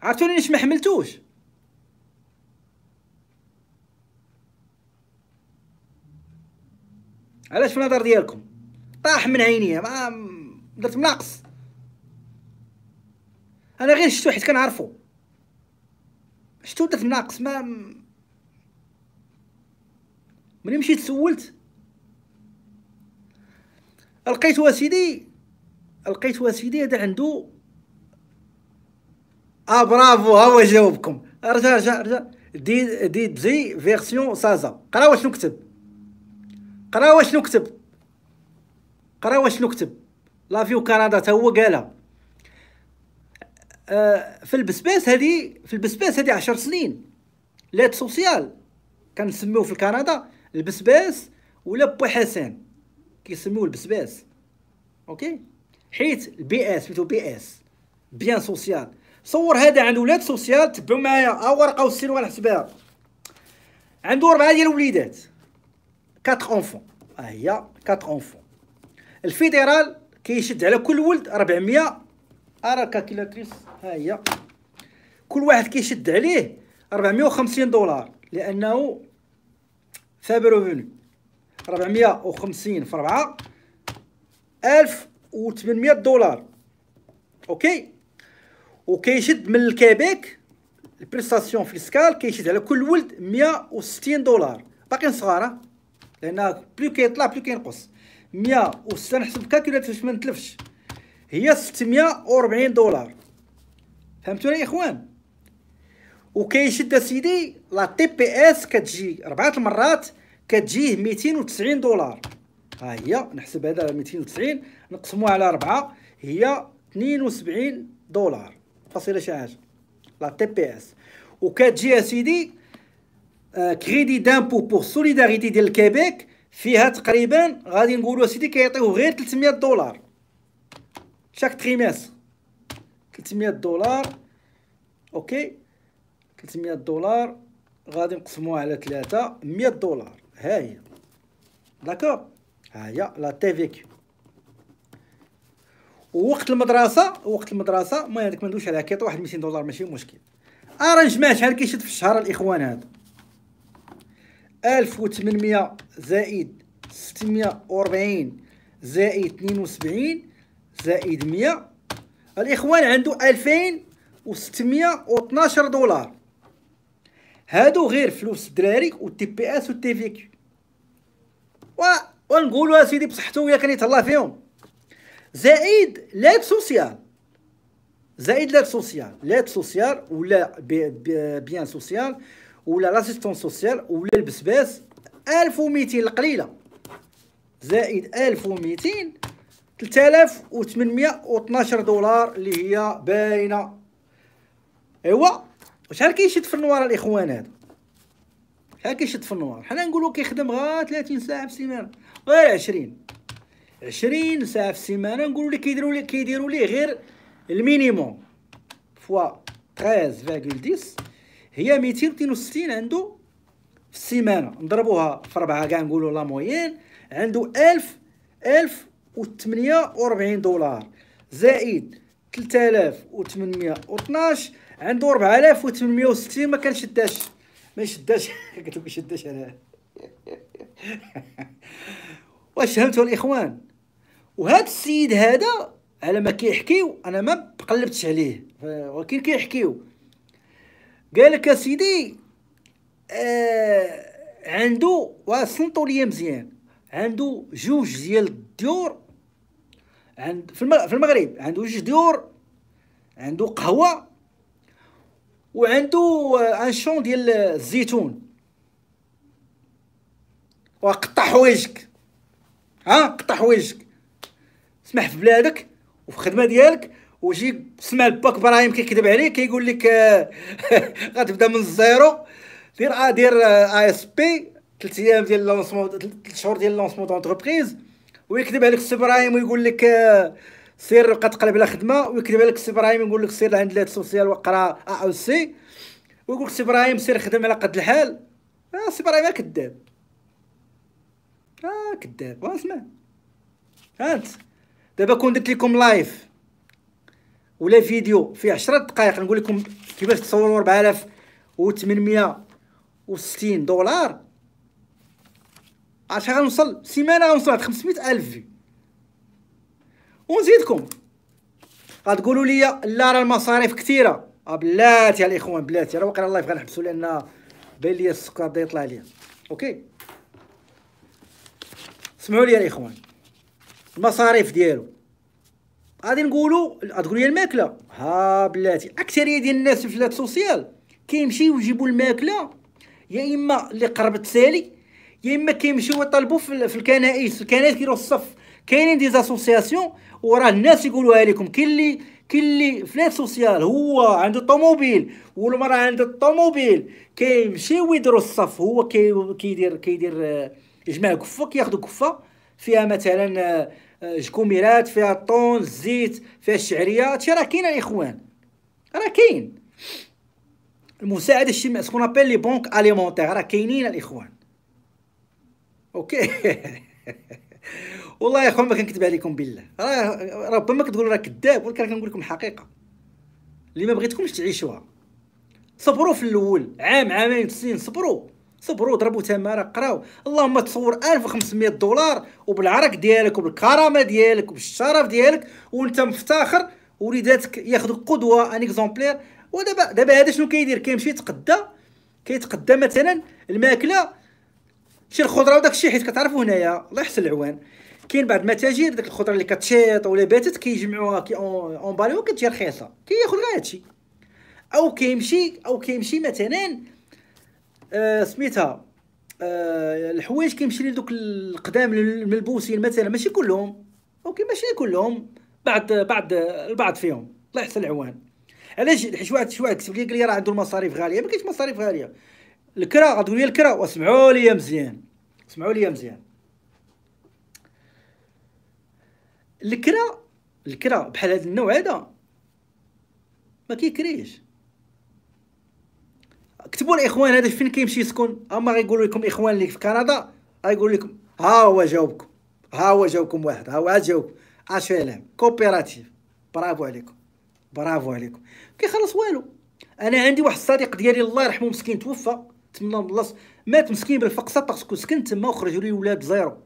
عرفتوني ليش ما حملتوش علاش في النظر ديالكم طاح من عينيا ما درت مناقص انا غير شفتو حيت كنعرفو شتو داك الناقص ما ملي مشيت سولت لقيت واسيدي لقيت واسيدي هذا عنده اه برافو ها هو جاوبكم رجع رجع رجع دي دي زي فيرسيون سازا قرا واش كتب قرا واش كتب قرا واش كتب لا فيو كندا تا هو قالها آه، في البسباس هذه في البسباس هذه عشر سنين ليت سوسيال كنسميوه في كندا البسباس ولا بو حسين كيسميوه البسباس اوكي حيت البي اس سميتو بي اس بيان سوسيال صور هذا عند ولاد سوسيال تبعوا معايا ها آه، ورقه والسير وغنحسبها عنده اربعه ديال الوليدات كاتر اونفون ها آه، هي كاتر اونفون الفيدرال كيشد على كل ولد 400 ارا الكالكيلاتريس ها هي كل واحد كيشد عليه 450 دولار لانه فابرو ريفوني 450 في 4 1800 دولار اوكي وكيشد من الكيبيك البريستاسيون فيسكال كيشد على كل ولد 160 دولار باقي صغار لان بلو كيطلع بلو كينقص 160 حسب الكالكولات باش ما نتلفش هي 640 دولار فهمتوني يا اخوان وكيشد سيدي لا تي بي اس كتجي ربعه المرات كتجيه 290 دولار ها هي نحسب هذا 290 نقسموها على 4 هي 72 دولار فاصله شي حاجه لا تي بي اس وكتجي سيدي كريدي دامبو بور سوليداريتي ديال الكيبيك فيها تقريبا غادي نقولوا سيدي كيعطيوه غير 300 دولار شاك تريميس 300 دولار اوكي 300 دولار غادي نقسموها على ثلاثة 100 دولار ها هي داكور ها هي لا تي في كيو ووقت المدرسه وقت المدرسه ما هذاك ما ندوش عليها كيط واحد 200 دولار ماشي مشكل راه جمعت شحال كيشد في الشهر الاخوان هذا 1800 زائد 640 زائد 72 زائد 100 الاخوان عنده 2612 دولار هادو غير فلوس الدراري والتي بي اس والتي في كي و ونقولوا اسيدي بصحته ويا كان فيهم زائد لاد سوسيال زائد لاد سوسيال لاد سوسيال ولا بي بي بيان سوسيال ولا لاسيستون سوسيال ولا البسباس 1200 القليله زائد 1200 3812 دولار اللي هي باينه ايوا شحال كيشد في النوار الاخوان هذا شحال كيشد في النوار حنا نقولوا كيخدم غا 30 ساعه في السيمانه غير 20 20 ساعه في السيمانه نقولوا لي كيديروا لي كيديروا لي غير المينيموم فوا 13.10 هي 262 عنده في السيمانه نضربوها في 4 كاع نقولوا لا موين عنده 1000 1000 48 دولار زائد 3812 عنده 4860 ما كان شداش ما شداش قلت لك شداش انا واش فهمتوا الاخوان وهذا السيد هذا على ما كيحكيو انا ما قلبتش عليه ولكن كيحكيو قال لك سيدي آه عنده وصنتو ليا مزيان عنده جوج ديال ديور عند في المغرب عنده جوج ديور عنده قهوه وعنده ان آه، شون ديال الزيتون وقطع حوايجك ها قطع حوايجك سمح في بلادك وفي الخدمه ديالك وجي سمع الباك ابراهيم كيكذب عليك كيقول لك آه، غتبدا من الزيرو دير ا آه، دير اي اس بي 3 ايام ديال لونسمون 3 شهور ديال لونسمون دونتربريز ويكذب لك آه، السي ابراهيم ويقول لك سير بقى تقلب على خدمه ويكذب لك السي ابراهيم ويقول لك سير لعند لات سوسيال وقرا ا او سي ويقول لك السي ابراهيم سير خدم على قد الحال اه السي ابراهيم كذاب اه كذاب واسمع آه، هانت دابا كون درت لكم لايف ولا فيديو فيه 10 دقائق نقول لكم كيفاش تصوروا 4860 دولار عرفتي غنوصل سيمانه غنوصل لهاد 500 الف في ونزيدكم غتقولوا لي لا راه المصاريف كثيره آه، بلاتي الاخوان بلاتي راه واقيلا اللايف غنحبسو لان باين ليا السكر يطلع ليا اوكي سمعوا لي الاخوان المصاريف ديالو غادي نقولوا تقول لي الماكله ها بلاتي اكثريه ديال الناس في الفلات سوسيال كيمشيو يجيبوا الماكله يا اما اللي قرب سالي يا اما كيمشيو يطالبوا في الكنائس الكنائس كيديروا الصف كاينين دي زاسوسياسيون وراه الناس يقولوها لكم كاين اللي كاين اللي فلان سوسيال هو عنده طوموبيل والمراه عندها الطوموبيل كيمشيو يديروا الصف هو كيدير كيدير, كيدير آه، يجمع كفه كياخذوا كفه فيها مثلا آه، جكوميرات فيها الطون الزيت فيها الشعريه هادشي راه كاين الاخوان راه كاين المساعده الشمال سكون ابل لي بونك اليمونتير راه كاينين الاخوان اوكي والله يا اخوان ما كنكذب عليكم بالله راه ربما كتقولوا راه كذاب ولكن كنقول لكم الحقيقه اللي ما بغيتكمش تعيشوها صبروا في الاول عام عامين سنين صبروا صبروا ضربوا تماره قراو اللهم تصور 1500 دولار وبالعرق ديالك وبالكرامه ديالك وبالشرف ديالك وانت مفتخر وليداتك ياخذوا قدوه ان اكزومبلير ودابا دابا هذا شنو كيدير كيمشي يتقدى كيتقدى مثلا الماكله شي الخضره وداك الشيء حيت كتعرفوا هنايا الله يحسن العوان كاين بعض المتاجر ديك الخضره اللي كتشيط ولا باتت كيجمعوها كي بالي وكتجي رخيصه كياخذ غير هادشي او كيمشي او كيمشي مثلا آه، سميتها آه، الحوايج كيمشي لدوك القدام الملبوسين مثلا ماشي كلهم اوكي ماشي كلهم بعض بعض البعض فيهم الله يحسن العوان علاش حيت واحد شي واحد كتب لي قال لي راه عنده المصاريف غاليه ما كاينش مصاريف غاليه الكرا غتقول لي الكرا واسمعوا لي مزيان اسمعوا لي مزيان الكرا الكرا بحال هذا النوع هذا ما كيكريش كتبوا الاخوان هذا فين كيمشي يسكن اما غيقولوا لكم اخوان اللي في كندا غيقول لكم ها هو جاوبكم ها هو جاوبكم واحد ها هو جاوب اش فيلم كوبيراتيف برافو عليكم برافو عليكم كيخلص والو انا عندي واحد الصديق ديالي الله يرحمه مسكين توفى من ملص مات مسكين بالفقصه باسكو سكن تما وخرجوا ليه ولاد زيرو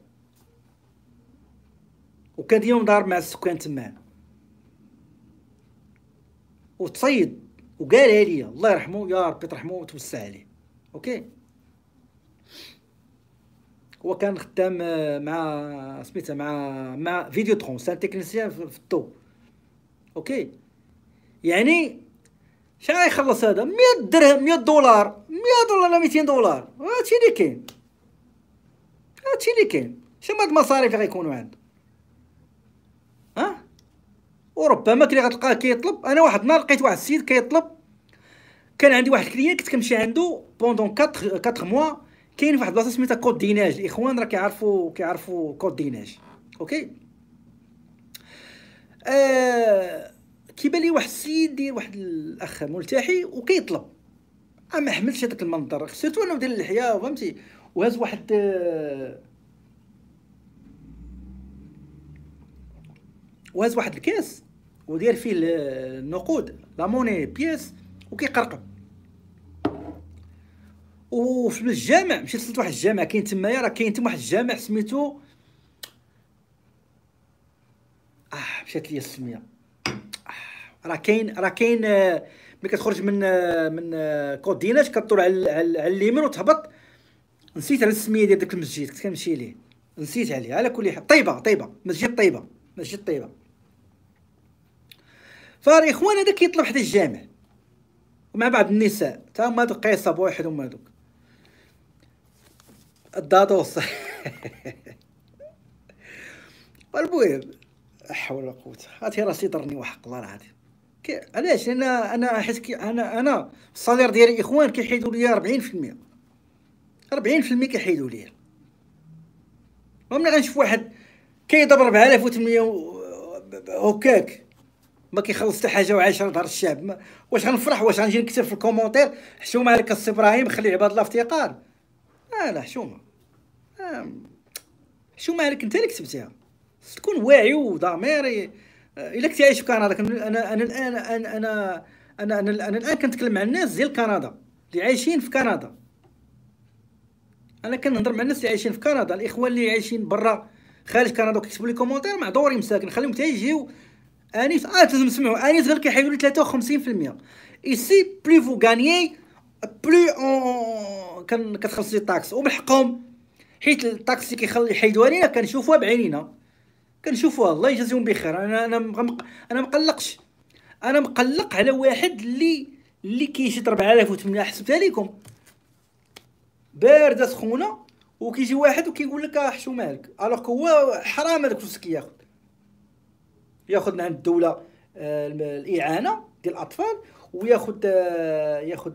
وكان ديما ضارب مع السكان تما وتصيد وقال لي الله يرحمه يا ربي ترحمه وتوسع عليه اوكي هو كان خدام آه، مع سميتها مع مع فيديو ترون سان تكنيسيان في الضو اوكي يعني شنو غيخلص هذا 100 درهم 100 دولار 100 دولار ولا 200 دولار هادشي اللي كاين هادشي اللي كاين شنو هاد المصاريف اللي غيكونوا عنده ها وربما كلي غتلقاه كيطلب انا واحد النهار لقيت واحد السيد كيطلب كان عندي واحد الكليان كنت كنمشي عنده بوندون 4 4 موا كاين واحد البلاصه سميتها كود ديناج الاخوان راه كيعرفوا كيعرفوا كود ديناج اوكي آه كيبان لي واحد السيد داير واحد الاخ ملتحي وكيطلب أه، ما حملتش هذاك المنظر خسرتو انا دير اللحيه فهمتي وهاز واحد آه، وهاز واحد الكاس ودير فيه النقود لا موني بياس وكيقرقب وفي الجامع مشيت وصلت واحد الجامع كاين تمايا راه كاين تما واحد الجامع سميتو اه مشات لي السميه راه كاين راه كاين آه، ملي كتخرج من آه، من آه، كوت ديناش كطلع على على اليمين وتهبط نسيت على السميه ديال داك المسجد كنت كنمشي ليه نسيت عليه على كل حال طيبه طيبه مسجد طيبه مسجد طيبه فالاخوان هذا كيطلب حدا الجامع ومع بعض النساء تا هما دوك قيصه بواحد هما دوك الدادوس المهم حول ولا قوه هاتي راسي ضرني وحق الله العظيم كي... علاش انا انا احس كي انا انا الصالير ديالي اخوان كيحيدوا لي 40% 40% كيحيدوا لي ملي غنشوف واحد كيضرب 4800 هكاك ما كيخلص حتى حاجه وعايش على ظهر الشعب واش غنفرح واش غنجي نكتب في الكومونتير حشومه عليك السي ابراهيم خلي عباد الله افتقار آه لا حشومه آه حشومه عليك انت اللي كتبتيها تكون واعي وضميري آه، الا كنتي عايش في كندا انا انا الان انا انا انا, أنا, أنا الان كنتكلم مع الناس ديال كندا اللي عايشين في كندا انا كنهضر مع الناس اللي عايشين في كندا الاخوان اللي عايشين برا خارج كندا وكيكتبوا لي كومونتير مع دوري مساكن خليهم حتى يجيو انيس اه لازم نسمعوا انيس غير كيحيدوا لي 53% ايسي بلي فو غانيي بلي اون كان كتخلص لي الطاكس وبالحقهم حيت الطاكس اللي كيخلي يحيدوها لينا كنشوفوها بعينينا كنشوفوها الله يجازيهم بخير انا انا مق... انا مقلقش انا مقلق على واحد اللي اللي كيشد 4008 حسبت عليكم بارده سخونه وكيجي واحد وكيقول لك آه، حشو مالك الوغ هو حرام هذاك الفلوس كياخذ ياخذ من عند الدوله آه، الاعانه ديال الاطفال وياخذ آه، ياخذ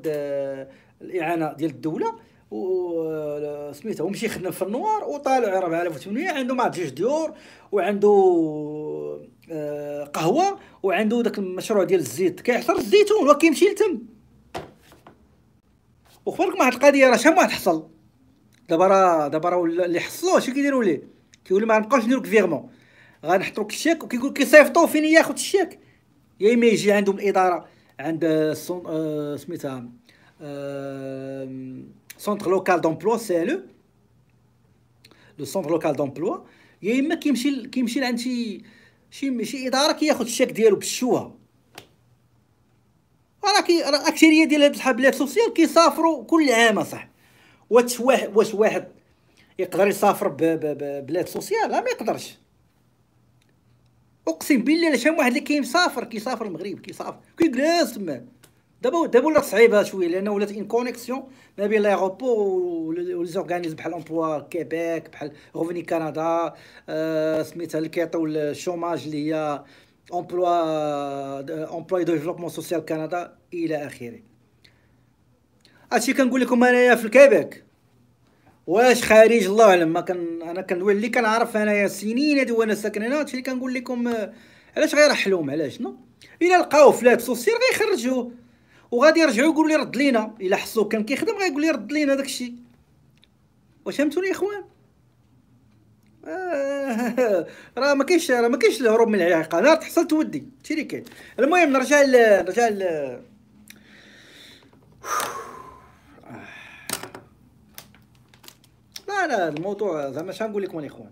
الاعانه ديال الدوله و آه، سميتها ومشي يخدم في النوار وطالع 4800 عنده ما جوج ديور وعنده آه، قهوه وعنده داك المشروع ديال الزيت كيحصر الزيتون وكيمشي لتم وخبرك مع هاد القضيه راه شحال غتحصل دابا راه دابا راه اللي حصلوه شنو كيديروا ليه كيقول ما نبقاوش نديروك فيغمون غنحطوا لك الشيك وكيقول كيصيفطوه فين ياخذ الشيك يا اما يجي عندهم الاداره عند آه، سميتها سونتر لوكال دومبلوا سي لو لو سونتر لوكال دومبلوا يا اما كيمشي كيمشي لعند شي شي شي اداره كياخذ الشيك ديالو بالشوه راه كي راه اكثريه ديال هاد الحبلات سوسيال كيسافروا كل عام صح واش واحد واش واحد يقدر يسافر ببلاد سوسيال لا ما يقدرش اقسم بالله شي واحد اللي كيمسافر كيسافر المغرب كيسافر كيجلس تما دابا دابا ولات صعيبه شويه لان ولات ان كونيكسيون ما بين لايروبور وليزورغانيز بحال امبوا كيبيك بحال غوفني كندا آه، سميتها اللي كيعطيو الشوماج اللي هي امبلوا امبلوا ديفلوبمون سوسيال كندا الى اخره هادشي كنقول لكم انايا في الكيبيك واش خارج الله اعلم ما كان انا كندوي اللي كنعرف انايا سنين هادي وانا ساكن هنا هادشي اللي كنقول لكم آه، علاش غيرحلوهم علاش نو الا لقاو فلات سوسيال غيخرجوه وغادي يرجعوا يقولوا لي رد لينا الا حسوا كان كيخدم غايقول لي رد لينا داكشي واش فهمتوني يا اخوان آه راه ما كاينش راه ما كاينش الهروب من العلاقه انا تحصلت ودي هادشي اللي كاين المهم نرجع ل نرجع ل آه. لا لا الموضوع زعما شنو نقول لكم الاخوان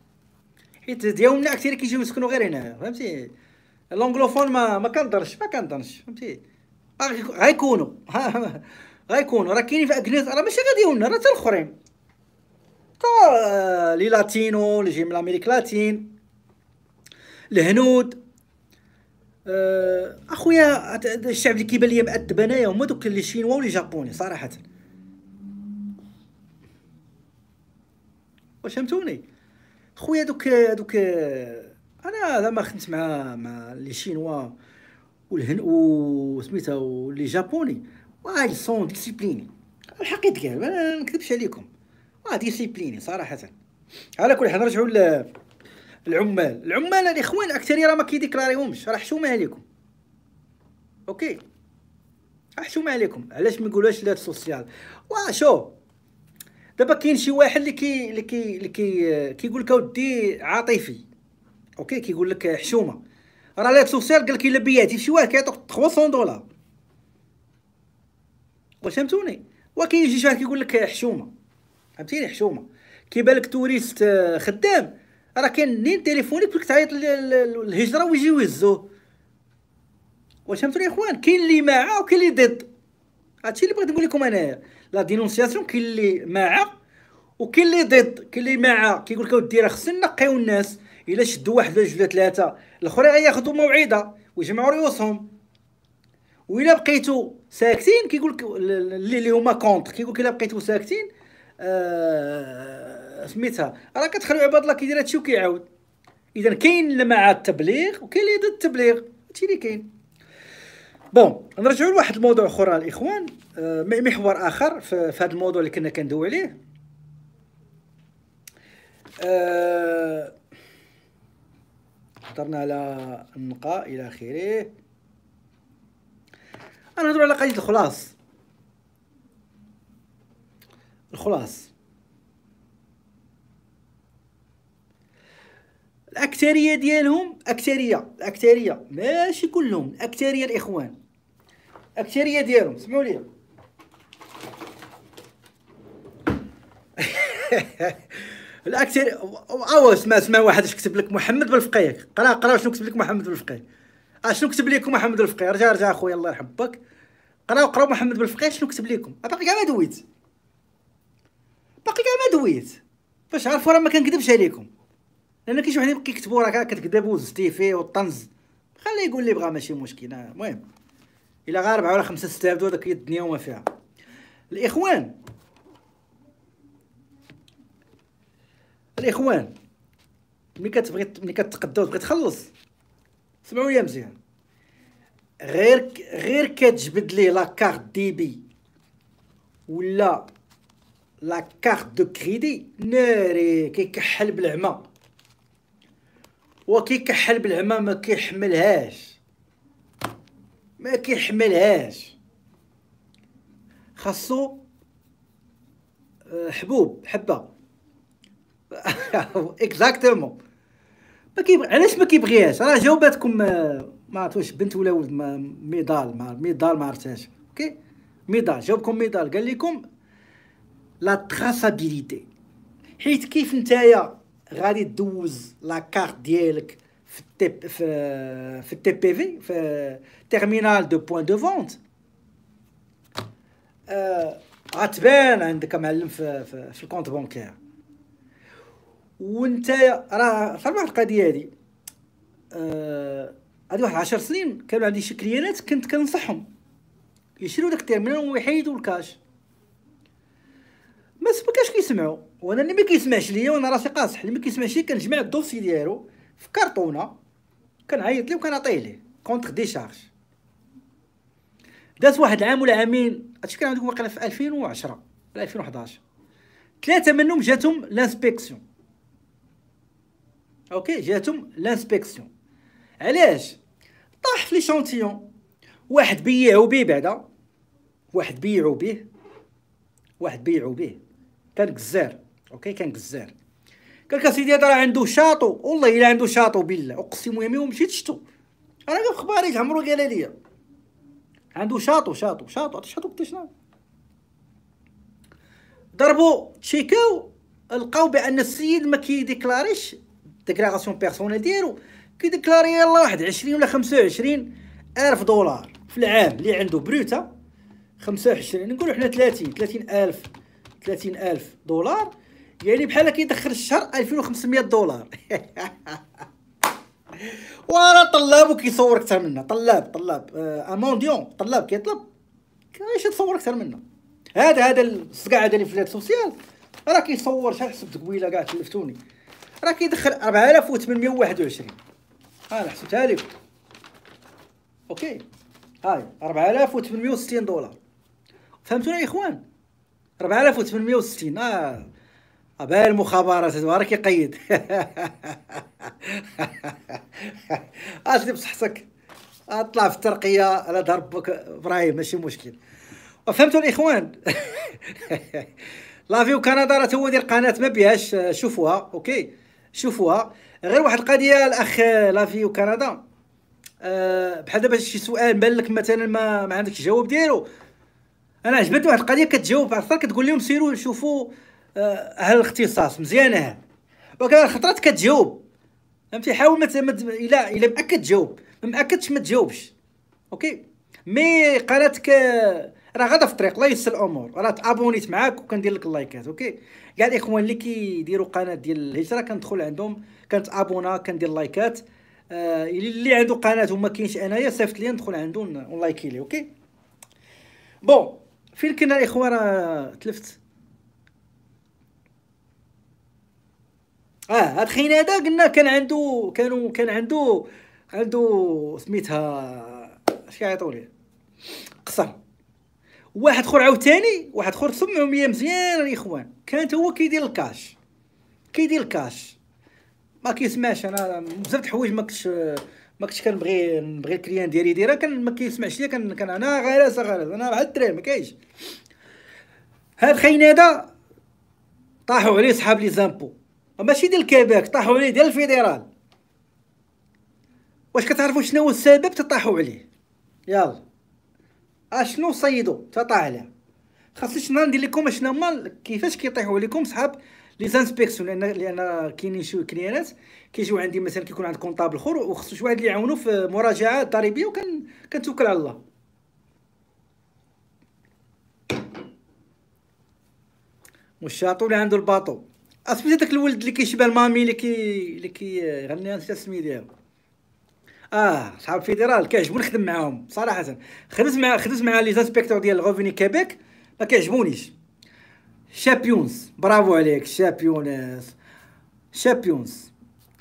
حيت ديالنا كثير كيجيو يسكنوا غير هنا فهمتي لونغلوفون ما ما كنضرش ما كنضرش فهمتي غيكونوا غيكونوا راه كاينين في اكنيس راه ماشي غادي ديالنا راه حتى الاخرين تا لي لاتينو اللي جاي من امريكا لاتين الهنود اخويا الشعب اللي كيبان ليا مأدب انايا هما دوك لي شينوا ولي جابوني صراحه واش فهمتوني خويا دوك دوك انا ما خدمت مع مع لي شينوا والهن سميتها لي جابوني واي سون ديسيبليني الحقيقه كاع ما نكذبش عليكم واه ديسيبليني صراحه على كل حال نرجعوا للعمال العمال الاخوان الاكثريه راه ما كيديكلاريهمش راه حشومه عليكم اوكي حشومه عليكم علاش ما نقولوش لا سوسيال واه شوف دابا كاين شي واحد اللي كي اللي كي اللي كي كيقول لك اودي عاطفي اوكي كيقول لك حشومه راه لا سوسيال قال لك الا بياتي شي واحد كيعطيك 300 دولار واش فهمتوني وكاين شي واحد كيقول لك حشومه فهمتيني حشومه كيبان لك توريست آه، خدام راه كاين نين تليفونيك فيك تعيط للهجره ويجيو يهزوه واش فهمتوني اخوان كاين اللي معاه وكاين اللي ضد هادشي اللي بغيت نقول لكم انايا لا دينونسياسيون كاين اللي مع وكاين اللي ضد كاين اللي مع كيقول لك اودي راه خصنا نقيو الناس الا شدوا واحد ولا جوج ولا ثلاثه الاخرين غياخذوا موعظه ويجمعوا رؤوسهم وإلا بقيتو ساكتين كيقول لك اللي اللي هما كونت كيقول لك الا بقيتو ساكتين آه سميتها راه كتخليو عباد الله كيدير هادشي وكيعاود اذا كاين اللي مع التبليغ وكاين اللي ضد التبليغ هادشي اللي كاين بون نرجعوا لواحد الموضوع اخر الاخوان آه، محور اخر في هذا الموضوع اللي كنا كندوي عليه آه، هضرنا على النقاء الى اخره انا نهضر على قضيه الخلاص الخلاص الاكثريه ديالهم اكثريه الاكثريه ماشي كلهم الاكثريه الاخوان اكثريه ديالهم اسمعوا لي الاكثر او اسمع اسمع واحد اش كتب لك محمد بالفقيه قرا قرا شنو كتب لك محمد بالفقيه اشنو آه، كتب لكم محمد بالفقيه رجع رجع اخويا الله يرحم باك قراو قراو محمد بالفقيه شنو كتب لكم باقي كاع ما دويت باقي كاع ما دويت فاش عرفوا راه ما كنكذبش عليكم لان كاين شي واحد كيكتبوا راه كتكذبوا وزتي فيه والطنز خليه يقول لي بغا ماشي مشكل آه، المهم الى غير 4 ولا 5000 دولار داك هي الدنيا وما فيها الاخوان الاخوان ملي كتبغي ملي كتقدا وتبغي تخلص سمعوا ليا مزيان غير غير كتجبد ليه لا كارت ديبي ولا لا كارت دو كريدي ناري كيكحل بالعمى وكيكحل بالعمى ما كيحملهاش ما كيحملهاش خاصو آه، حبوب حبه اكزاكتومون ما كيبغي علاش ما كيبغيهاش راه جاوباتكم آه، ما عرفتش بنت ولا ولد ميدال ما ميدال ما عرفتهاش اوكي ميدال جاوبكم ميدال قال لكم لا تراسابيليتي حيت كيف نتايا غادي دوز لا كارت ديالك في التي في, في التي بي في في تيرمينال دو بوان دو فونت غتبان عندك معلم في, في, في الكونت بونكير وانت راه تعرف القضيه هذه هذه واحد 10 سنين كانوا عندي شي كليانات كنت كنصحهم يشريو داك التيرمينال ويحيدوا الكاش ما سبقاش كيسمعوا وانا اللي ما كيسمعش ليا وانا راسي قاصح اللي ما كيسمعش ليا كنجمع الدوسي ديالو في كرتونه كنعيط ليه وكنعطيه ليه كونتر دي شارج دات واحد العام ولا عامين هادشي كان عندكم واقيلا في 2010 ولا 2011 ثلاثه منهم جاتهم لانسبكسيون اوكي جاتهم لانسبكسيون علاش طاح في لي واحد بيعو بيه بعدا واحد بيعو بيه واحد بيعو بيه كان جزار اوكي كان جزار قال لك اسيدي هذا راه عنده شاطو والله الا عنده شاطو بالله اقسم يمي ومشيت شتو انا في خباريت عمرو قال لي عنده شاطو شاطو شاطو شاطو بدي شنو نعم. ضربوا تشيكاو لقاو بان السيد ما كيديكلاريش ديكلاراسيون بيرسونيل ديالو كيديكلاري يلا واحد 20 ولا 25 الف دولار في العام اللي عنده بروتا 25 نقولوا حنا 30 30 الف 30 الف دولار يعني بحال كيدخل الشهر 2500 دولار ورا طلاب وكيصور اكثر منا طلاب طلاب آه، امونديون طلاب كيطلب كيعيش تصور اكثر منا هذا هذا الصقاع هذا اللي في سوسيال راه كيصور شحال حسبت قبيله كاع تلفتوني راه كيدخل 4821 انا حسبتها لك اوكي هاي 4860 دولار فهمتونا يا اخوان 4860 اه باهي المخابرات راك يقيد اصلي آه، بصحتك اطلع آه، في الترقيه على ضربك بك ابراهيم ماشي مشكل فهمتوا الاخوان لافيو كندا راه هو ديال قناه ما بيهاش شوفوها اوكي شوفوها غير واحد القضيه الاخ لافيو كندا أه بحال دابا شي سؤال بان لك مثلا ما, ما عندكش جواب ديالو انا عجبتني واحد القضيه كتجاوب اكثر كتقول لهم سيروا شوفوا آه، الاختصاص مزيانه ولكن الخطرات كتجاوب فهمتي حاول ما مت... الى الى مأكد تجاوب ما مأكدش ما تجاوبش اوكي مي قالتك راه غادا في الطريق الله يسر الامور راه تابونيت معاك وكندير لك اللايكات اوكي كاع الاخوان اللي كيديروا قناه ديال الهجره كندخل عندهم ابونا كندير لايكات آه اللي عنده قناه وما كاينش انايا صيفط لي ندخل عنده ونلايكي ليه اوكي بون فين كنا الاخوان راه تلفت اه هاد خينا هذا قلنا كان عنده كانوا كان عنده عنده سميتها اش كيعيطوا ليه قصر واحد اخر عاوتاني واحد اخر سمعوا ميه مزيان الاخوان كانت هو كيدير الكاش كيدير الكاش ما كيسمعش انا بزاف د الحوايج ما كنتش ما كنتش كنبغي نبغي الكليان ديالي يديرها كان ما كيسمعش ليا كان, كان انا غير غير انا راه الدراري ما كاينش هاد خينا هذا طاحوا عليه صحاب لي زامبو ماشي ديال كيبيك طاحوا عليه ديال الفيدرال واش كتعرفوا شنو هو السبب تطاحوا عليه يلا اشنو آه، صيدوا تطاح عليه خاصنيش نهار ندير لكم اشنا هما كيفاش كيطيحوا عليكم صحاب لي زانسبيكسيون لان لان كاينين شي كليانات كيجيو عندي مثلا كيكون عند كونطابل اخر وخصو شي واحد اللي يعاونو في مراجعه ضريبيه وكن كنتوكل على الله والشاطو اللي عنده الباطو اثبت داك الولد اللي كيشبه المامي اللي كي اللي كيغني نسيت السمي ديالو اه صحاب فيدرال كيعجبو نخدم معاهم صراحه خدمت مع خدمت مع لي زانسبكتور ديال الغوفيني كيبيك ما كيعجبونيش شامبيونز برافو عليك شامبيونز شابيونز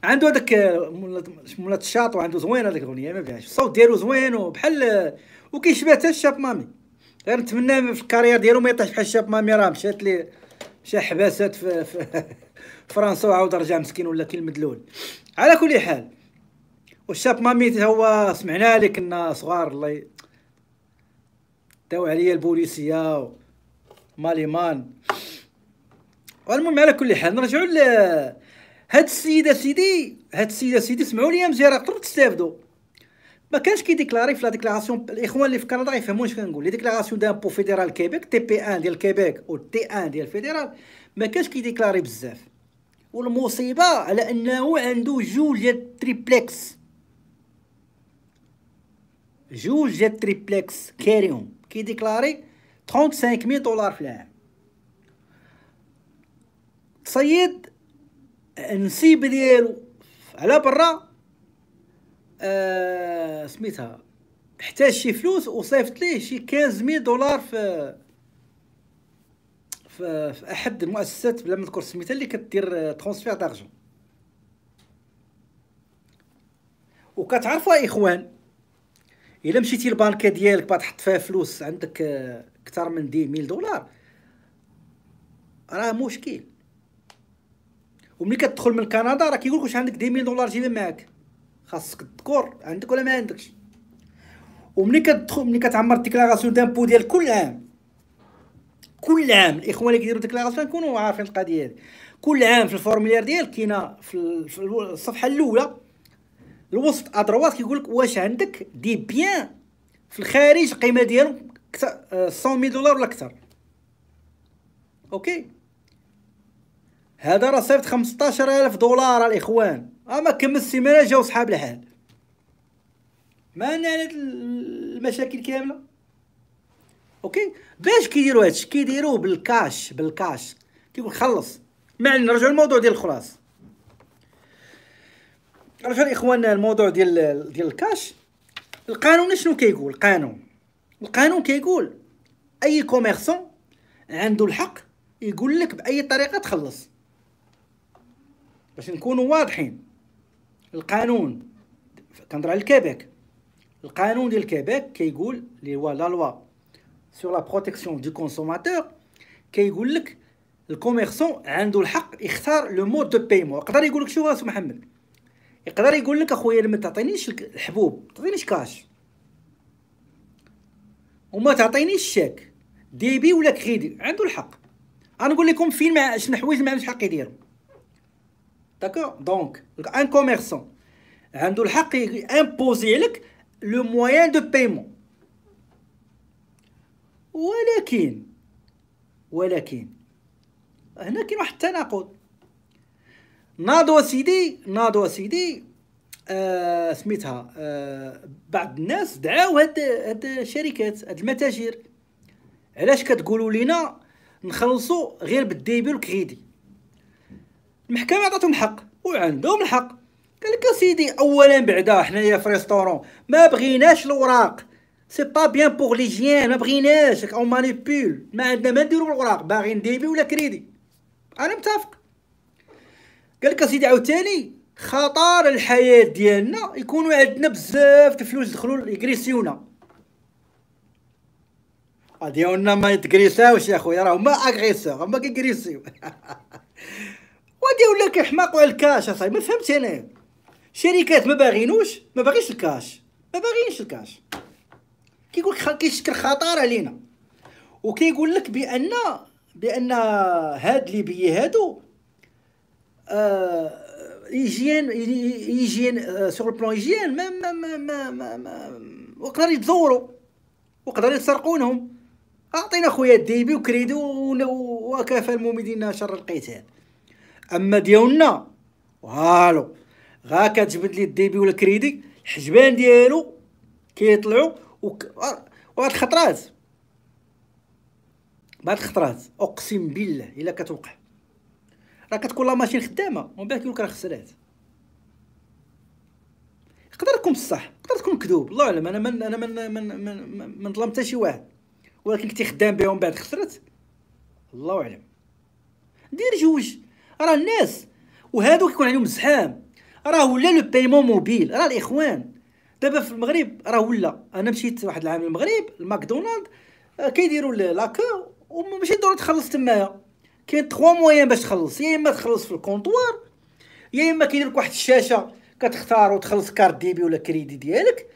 عنده هذاك مولا الشاط وعنده زوين هذيك الاغنيه ما فيهاش الصوت ديالو زوين وبحال وكيشبه حتى الشاب مامي غير نتمنى في الكارير ديالو ما يطيحش بحال الشاب مامي راه مشات ليه شي حباسات في, في فرنسا وعاود رجع مسكين ولا كي المدلول على كل حال والشاب ماميت هو سمعنا عليه كنا صغار الله ي... داو عليا البوليسيه ماليمان المهم على كل حال نرجعوا ل هاد السيده سيدي هاد السيده سيدي سمعوا لي راه تقدروا تستافدوا ما كانش كيديكلاري في لا ديكلاراسيون الاخوان اللي في كندا يفهموا اش كنقول لي ديكلاراسيون دامبو فيدرال كيبيك تي بي ان ديال كيبيك و تي ان ديال فيدرال ما كانش كيديكلاري بزاف والمصيبه على انه عنده جوج ديال تريبلكس جوج ديال تريبلكس كاريهم كيديكلاري 35000 دولار في العام تصيد النسيب ديالو على برا آه، سميتها احتاج شي فلوس وصيفط ليه شي 15000 دولار في في, في احد المؤسسات بلا ما نذكر سميتها اللي كدير ترونسفير آه، دارجون وكتعرفوا يا اخوان الا مشيتي للبنكه ديالك با تحط فيها فلوس عندك اكثر آه، من دي ميل دولار راه مشكل وملي كتدخل من كندا راه كيقولك واش عندك دي ميل دولار جايبين معاك خاصك الذكور عندك ولا ما عندكش ومني كتدخل ملي كتعمر ديكلاراسيون دامبو ديال كل عام كل عام الاخوان اللي كيديروا ديكلاراسيون يكونوا عارفين القضيه هذه كل عام في الفورمولير ديال كاينه في الصفحه الاولى الوسط ادروات كيقول لك واش عندك دي بيان في الخارج القيمه ديالو آه، 100 دولار ولا اكثر اوكي هذا راه صيفط 15000 دولار الاخوان اما كم السيمانه جاو صحاب الحال ما نالت المشاكل كامله اوكي باش كيديروا هادشي كيديروه بالكاش بالكاش كيقول خلص ما علينا نرجعوا للموضوع ديال الخلاص رجعو الاخوان الموضوع ديال ديال الكاش القانون شنو كيقول القانون القانون كيقول اي كوميرسون عنده الحق يقول لك باي طريقه تخلص باش نكونوا واضحين القانون كنهضر على الكيبيك القانون ديال الكيبيك كيقول لي هو لا لوا سور لا بروتيكسيون دو كونسوماتور كيقول لك الكوميرسون عنده الحق يختار لو مود دو بايمون يقدر يقول لك شو راسو محمد يقدر يقول لك اخويا ما تعطينيش الحبوب تعطينيش كاش وما تعطينيش الشيك ديبي ولا كريدي عنده الحق نقول لكم فين مع شنو حوايج ما عندوش حق يديرهم D'accord دونك ان كوميرسون عنده الحق امبوزي لك لو موان دو بايمون ولكن ولكن هنا كاين واحد التناقض ناضوا سيدي ناضوا سيدي آه سميتها آه بعض الناس دعاو هاد هاد الشركات هاد المتاجر علاش كتقولوا لينا نخلصوا غير بالديبي والكريدي المحكمه عطاتهم الحق وعندهم الحق قال لك سيدي اولا بعدا حنايا في ريستورون ما بغيناش الاوراق سي با بيان بوغ لي جيان ما بغيناش او مانيبول ما عندنا ما نديرو بالاوراق باغيين ديبي ولا كريدي انا متفق قال لك سيدي عاوتاني خطر الحياه ديالنا يكونوا عندنا بزاف د الفلوس دخلوا يكريسيونا ديالنا ما يتكريساوش يا خويا راه هما اغريسور هما كيكريسيو وادي ولا كيحماقوا على الكاش اصاحبي ما فهمت انا شركات ما باغينوش ما باغيش الكاش ما باغينش الكاش كيقول لك كيشكل خطر علينا وكيقول لك بان بان هاد بي هادو آه ايجين ايجين آه سور البلان ايجين ما ما ما ما, ما, وقدر يتزوروا وقدر يسرقونهم اعطينا خويا الديبي وكريدو وكفى الممدين شر القتال اما ديالنا والو غا كتجبد لي الديبي ولا كريدي الحجبان ديالو كيطلعوا وك... وهاد الخطرات بعد الخطرات اقسم بالله الا كتوقع راه كتكون لا ماشين خدامه ومن بعد كيقول لك راه خسرات يقدر يكون بصح يقدر تكون كذوب الله اعلم انا من انا من من من, من ظلم حتى شي واحد ولكن كنتي خدام بهم بعد خسرت الله اعلم دير جوج راه الناس وهادو كيكون عليهم زحام راه ولا لو بايمون موبيل راه الاخوان دابا في المغرب راه ولا انا مشيت واحد العام للمغرب الماكدونالد آه، كيديروا لاكو وماشي ضروري تخلص تمايا كاين 3 مويان باش تخلص يا اما تخلص في الكونطوار يا اما كيدير لك واحد الشاشه كتختار وتخلص كارت ديبي ولا كريدي ديالك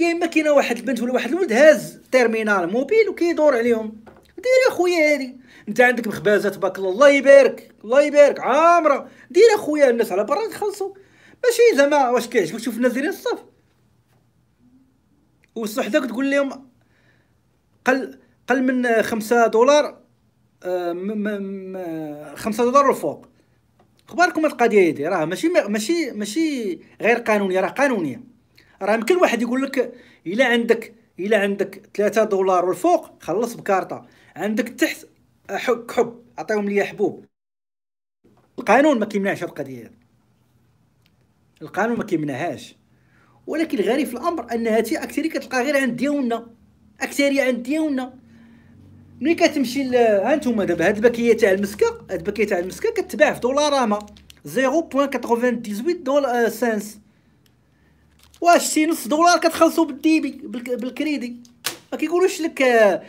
يا اما كاينه واحد البنت ولا واحد الولد هاز تيرمينال موبيل وكيدور عليهم دير اخويا هادي انت عندك مخبازات تبارك الله يبارك الله يبارك عامره دير اخويا الناس على برا تخلصوا ماشي زعما واش كيعجبك تشوف الناس دايرين الصف داك تقول لهم قل قل من خمسة دولار آه، خمسة دولار الفوق اخباركم القضيه هادي راه ماشي ماشي ماشي غير قانونيه راه قانونيه راه يمكن واحد يقول لك الا عندك الا عندك 3 دولار والفوق خلص بكارطه عندك تحت حب حب عطيهم لي حبوب القانون ما كيمنعش القضيه القانون ما كيمنعهاش ولكن الغريب في الامر ان هاتي اكثريه كتلقى غير عند ديالنا اكثريه عند ديالنا ملي كتمشي ها نتوما دابا هاد الباكيه تاع المسكه هاد الباكيه تاع المسكه كتباع في دولاراما 0.98 دولار آه، سنس واش شي نص دولار كتخلصو بالديبي بالكريدي ما كيقولوش لك آه،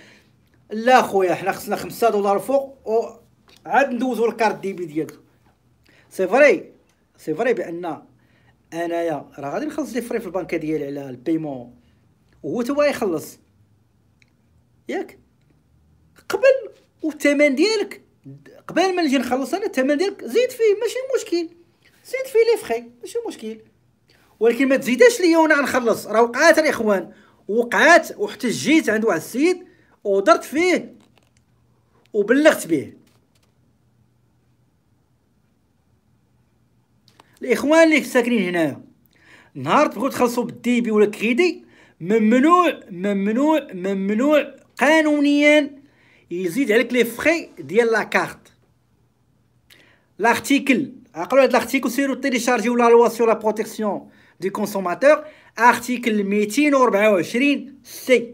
لا خويا حنا خصنا خمسة دولار فوق أو عاد ندوزو الكارت ديبي ديالو سي فري سي فري بان انايا راه غادي نخلص لي فري في البنكه ديالي على البيمون وهو توا يخلص ياك قبل والثمن ديالك قبل ما نجي نخلص انا الثمن ديالك زيد فيه ماشي مشكل زيد فيه لي فخي ماشي مشكل ولكن ما تزيداش ليا وانا غنخلص راه وقعات الاخوان وقعات وحتى جيت عند واحد السيد ودرت فيه وبلغت به الاخوان اللي ساكنين هنايا نهار تبغوا تخلصوا بالديبي ولا كريدي ممنوع ممنوع ممنوع قانونيا يزيد عليك لي فخي ديال لا كارت لارتيكل عقلوا هاد لارتيكل سيرو تيليشارجيو لا لوا سور لا بروتيكسيون دي كونسوماتور ارتيكل 224 سي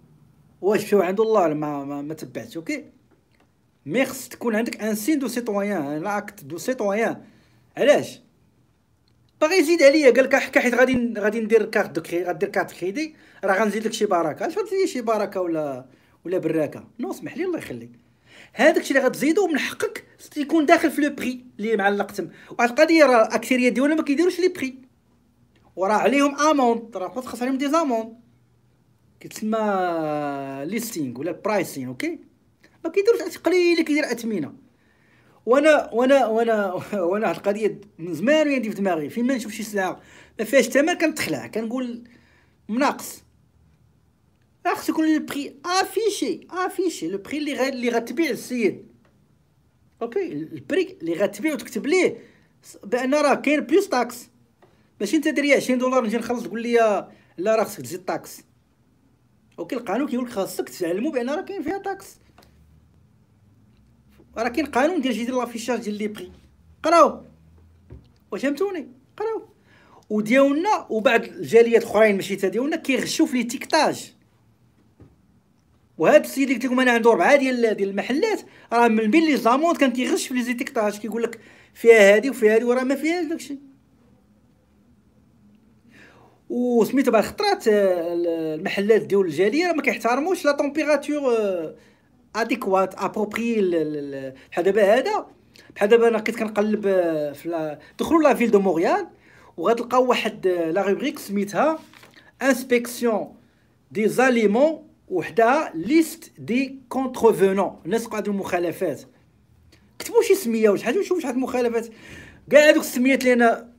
واش مشاو عند الله ما, ما, ما تبعتش اوكي مي خص تكون عندك ان سين دو سيتويان لاكت دو سيتويان علاش باغي يزيد عليا قال لك حكا حيت غادي غادي ندير كارت دوك غادير كارت كريدي راه غنزيد لك شي بركه اش غتزيد شي بركه ولا ولا براكه نو سمح لي الله يخليك هذاك الشيء اللي غتزيدو من حقك يكون داخل في لو بري اللي معلق تم واحد القضيه راه الاكثريه ديالنا ما كيديروش لي بري وراه عليهم اموند راه خاص عليهم دي زاموند كتسمى ليستينغ ولا برايسين اوكي ما كيديروش قليل كيدير اثمنه وانا وانا وانا وانا هاد القضيه من زمان وهي في دماغي فين ما نشوف شي سلعه ما فيهاش ثمن كنتخلع كنقول مناقص خص يكون لو بري افيشي افيشي لو بري اللي غا اللي غتبيع السيد اوكي البري اللي غتبيع وتكتب ليه بان راه كاين بلوس تاكس ماشي انت دير 20 دولار نجي نخلص تقول لي لا راه خصك تزيد تاكس ولكن القانون كيقول لك خاصك تعلموا بان راه كاين فيها تاكس راه كاين قانون ديال جيدي لافيشاج ديال لي بري قراو واش فهمتوني قراو وديالنا وبعض الجاليات الاخرين ماشي تا ديالنا كيغشوا في لي تيكتاج وهاد السيد اللي قلت لكم انا عنده ربعه ديال ديال المحلات راه من بين لي زاموند كان كيغش في لي تيكتاج كيقول لك فيها هادي وفيها هادي وراه ما فيهاش داكشي وسميتو بعد خطرات آه، المحلات ديال الجاليه ما كيحترموش لا طومبيراتور اديكوات ابروبري بحال دابا هذا بحال دابا انا كنت كنقلب آه، في دخلوا لا فيل دو موريال وغتلقاو واحد آه، لا روبريك سميتها انسبكسيون دي زاليمون وحدها ليست دي كونترفونون الناس قاعد المخالفات كتبوا شي سميه ولا شي حاجه وشوفوا شحال المخالفات كاع هذوك السميات اللي انا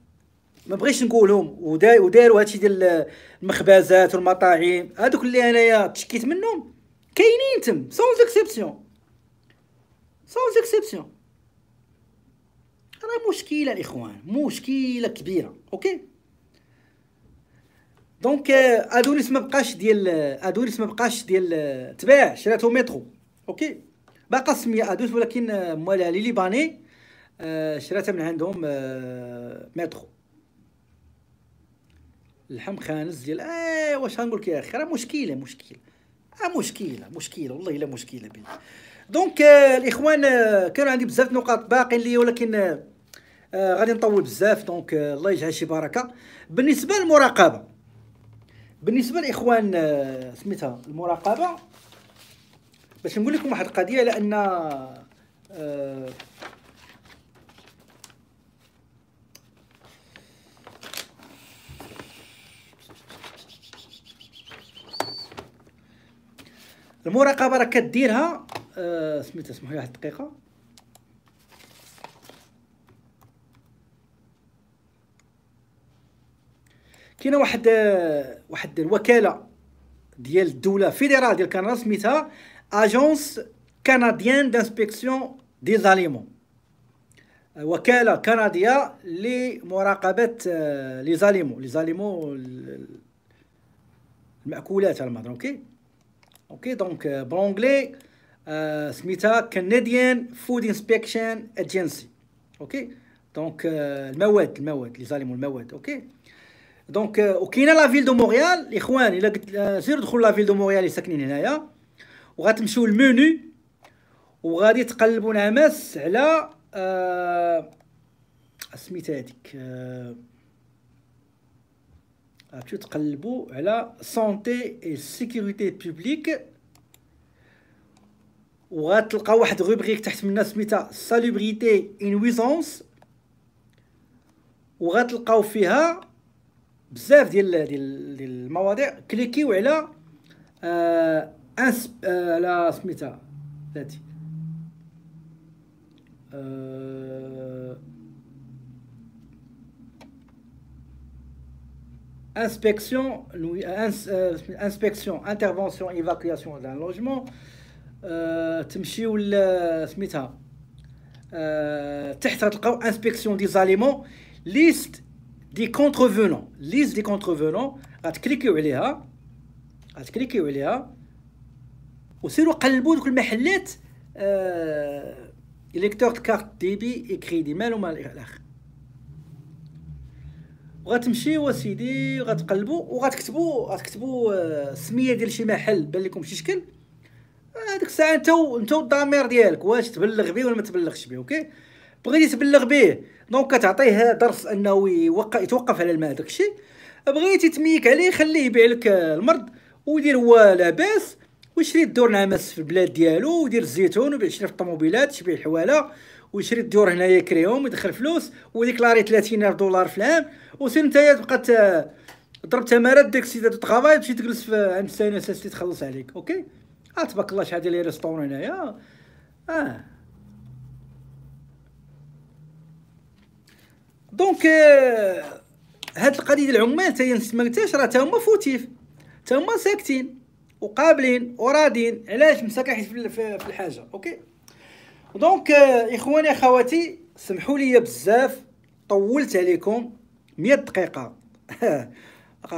ما بغيتش نقولهم وداروا هادشي ديال المخبزات والمطاعم هادوك اللي انايا تشكيت منهم كاينين تم سون زيكسيبسيون سون زيكسيبسيون راه مشكله الاخوان مشكله كبيره اوكي دونك euh, ادوريس ما بقاش ديال ادوريس ما بقاش ديال تباع شراتو مترو اوكي باقا سميه ادوريس ولكن آه، موالها لي ليباني آه، شراتها من عندهم آه، مترو اللحم خانز ديال اه واش غنقول لك يا اخي راه مشكله مشكله اه مشكله مشكله والله الا مشكله بين دونك آه الاخوان آه كانوا عندي بزاف نقاط باقين لي ولكن آه،, آه غادي نطول بزاف دونك آه الله يجعل شي بركه بالنسبه للمراقبه بالنسبه للاخوان آه سميتها المراقبه باش نقول لكم واحد القضيه لان آه المراقبه راه كديرها آه سميتها اسمحوا لي واحد الدقيقه كاينه واحد آه، واحد الوكاله ديال الدوله فيدرال ديال كندا سميتها اجونس كنديان دانسبكسيون دي زاليمون وكاله كنديه لمراقبه آه، لي زاليمون لي زاليمون المأكولات على المهضره اوكي اوكي دونك بالانجلي سميتها كنديان فود انسبكشن اجنسي اوكي دونك المواد المواد لي زاليمون المواد اوكي دونك وكاينه لا فيل دو مونريال الاخوان الا قلت سير دخل لا فيل دو مونريال اللي ساكنين هنايا وغتمشيو للمنيو وغادي تقلبوا نعمس على سميتها هذيك غتمشيو تقلبوا على سونتي اي سيكوريتي بوبليك وغتلقى واحد روبريك تحت منها سميتها سالوبريتي انويزونس وغتلقاو فيها بزاف ديال ديال المواضيع كليكيو على ان على سميتها ذاتي آه inspection, euh, inspection, intervention, évacuation d'un logement, euh, inspection des aliments, liste des contrevenants, liste des contrevenants, غتكليكيو عليها غتكليكيو عليها قلبوا دوك électeur de carte débit et crédit, mal ou mal, وغتمشيو اسيدي غتقلبوا وغتكتبوا غتكتبوا السميه آه، ديال شي محل بان لكم شي شكل هذيك آه، الساعه انت انت الضمير ديالك واش تبلغ به ولا ما تبلغش به اوكي بغيتي تبلغ به دونك كتعطيه درس انه يوقف يتوقف على الماء داكشي بغيتي تميك عليه خليه يبيع لك المرض ودير هو لاباس ويشري الدور نعمس في البلاد ديالو ودير الزيتون وبيع شري في الطوموبيلات شبيع الحواله ويشري الديور هنايا يكريهم ويدخل فلوس وديكلاري الف دولار في العام وسير نتايا تبقى ضرب تمارات ديك السيده دو طرافاي تمشي تجلس في عند سنه سالتي تخلص عليك اوكي اه تبارك الله شحال ديال لي ريستورون هنايا اه دونك آه، هاد القضيه ديال العمال تاهي هي راه تاهما فوتيف تاهما ساكتين وقابلين ورادين علاش مساكين حيت في الحاجه اوكي دونك آه، اخواني اخواتي سمحوا لي بزاف طولت عليكم 100 دقيقه بقى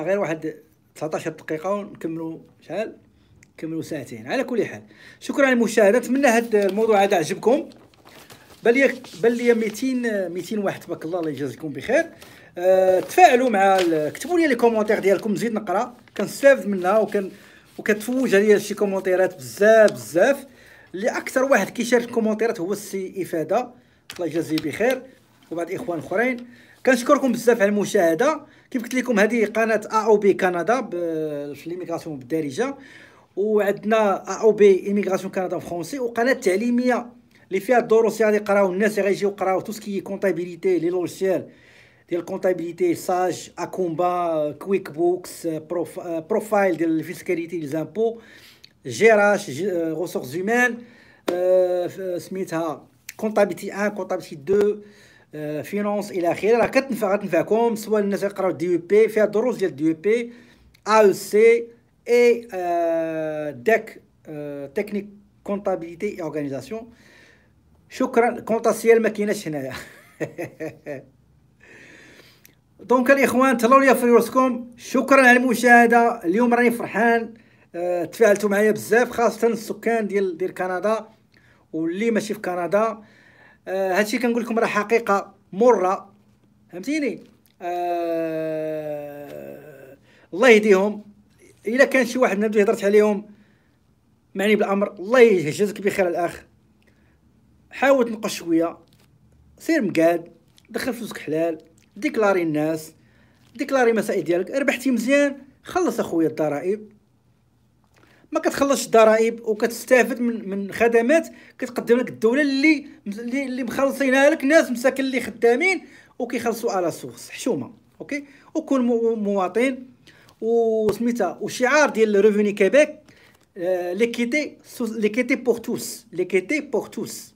غير واحد 19 دقيقه ونكملوا شحال نكملوا ساعتين على كل حال شكرا على المشاهده نتمنى هذا الموضوع هذا عجبكم بل لي بل لي 200 200 واحد تبارك الله الله يجازيكم بخير أه تفاعلوا مع كتبوا لي لي كومونتير ديالكم نزيد نقرا كنستافد منها وكن وكتفوج عليا شي كومونتيرات بزاف بزاف اللي اكثر واحد كيشارك الكومونتيرات هو السي افاده الله يجازيه بخير وبعض الاخوان اخرين كنشكركم بزاف على المشاهده كيف قلت لكم هذه قناه ا او بي كندا في ليميغراسيون بالدارجه وعندنا ا او بي ايميغراسيون كندا فرونسي وقناه تعليميه اللي فيها الدروس اللي يقراو الناس اللي يجيو يقراو تو سكي كونطابيليتي لي لوجيسيال ديال الكونطابيليتي ساج اكومبا كويك بوكس بروف بروفايل ديال الفيسكاليتي ديال زامبو جيراش جي غوسورس هومان سميتها كونطابيتي 1 كونطابيتي 2 فينونس الى اخره راه كتنفع غتنفعكم سواء الناس قراو دي بي فيها دروس ديال دي يو بي او سي اي ديك تكنيك اي اورغانيزاسيون شكرا كونطاسيال ما كايناش هنايا دونك الاخوان تهلاو ليا في راسكم شكرا على المشاهده اليوم راني فرحان آه، تفاعلتوا معايا بزاف خاصه السكان ديال ديال كندا واللي ماشي في كندا أه هادشي كنقول لكم راه حقيقه مره فهمتيني أه الله يهديهم الا كان شي واحد من هادو هضرت عليهم معني بالامر الله يهجزك بخير الاخ حاول تنقص شويه سير مقاد دخل فلوسك حلال ديكلاري الناس ديكلاري المسائل ديالك ربحتي مزيان خلص اخويا الضرائب ما كتخلصش الضرائب وكتستافد من من خدمات كتقدم لك الدوله اللي اللي مخلصينها لك ناس مساكن اللي خدامين وكيخلصوا على سورس حشومه اوكي وكون مواطن وسميتها وشعار ديال ريفوني كيبيك ليكيتي ليكيتي بور توس ليكيتي بور توس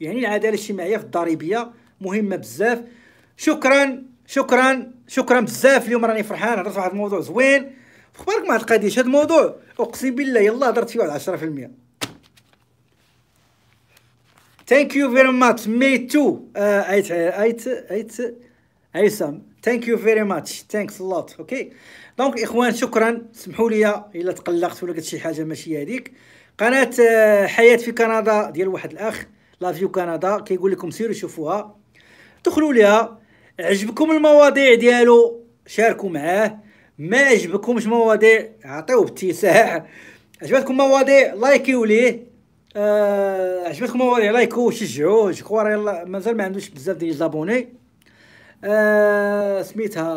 يعني العداله الاجتماعيه في الضريبيه مهمه بزاف شكرا شكرا شكرا بزاف اليوم راني فرحان هضرت واحد الموضوع زوين خبرك ما تقاديش هذا الموضوع اقسم بالله يلا هضرت فيه واحد 10% ثانك يو فيري ماتش مي تو ايت ايت ايت ايسام ثانك يو فيري ماتش ثانكس لوت اوكي دونك اخوان شكرا سمحوا لي الا تقلقت ولا قلت شي حاجه ماشي هذيك قناه آه، حياه في كندا ديال واحد الاخ لافيو كندا كيقول لكم سيروا شوفوها دخلوا ليها عجبكم المواضيع ديالو شاركوا معاه ما عجبكمش مواضيع عطيو ابتساع عجبتكم مواضيع لايكيو ليه آه عجبتكم مواضيع لايكو شجعوه جكوار يلا مازال ما عندوش بزاف ديال لابوني آه سميتها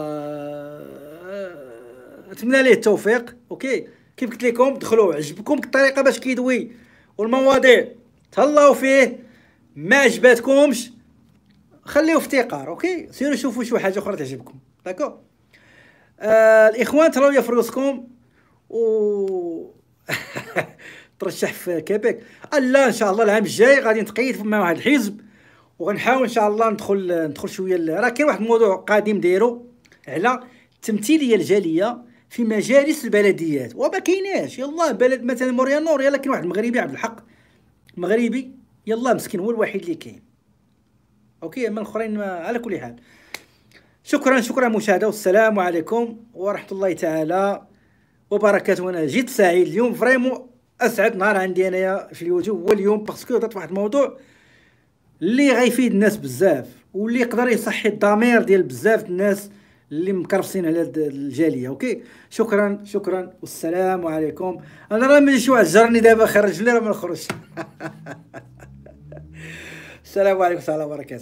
نتمنى آه ليه التوفيق اوكي كيف قلت لكم دخلوا عجبكم الطريقه باش كيدوي والمواضيع تهلاو فيه ما عجباتكمش خليوه افتقار اوكي سيروا شوفوا شي حاجه اخرى تعجبكم داكو آه، الاخوان تراو في راسكم و ترشح في كيبيك الا ان شاء الله العام الجاي غادي نتقيد مع واحد الحزب وغنحاول ان شاء الله ندخل ندخل شويه راه كاين واحد الموضوع قادم دايرو على التمثيليه الجاليه في مجالس البلديات وما كايناش يلا بلد مثلا نور يلا كاين واحد مغربي عبد الحق مغربي يلا مسكين هو الوحيد اللي كاين اوكي اما الاخرين على كل حال شكرا شكرا مشاهدة والسلام عليكم ورحمة الله تعالى وبركاته أنا جد سعيد اليوم فريمون أسعد نهار عندي أنايا في اليوتيوب هو اليوم باسكو هضرت واحد الموضوع اللي غيفيد الناس بزاف واللي يقدر يصحي الضمير ديال بزاف الناس اللي مكرفسين على الجاليه اوكي شكرا شكرا والسلام عليكم انا راه من شويه واحد جرني دابا خرج لي راه ما نخرجش السلام عليكم ورحمه الله وبركاته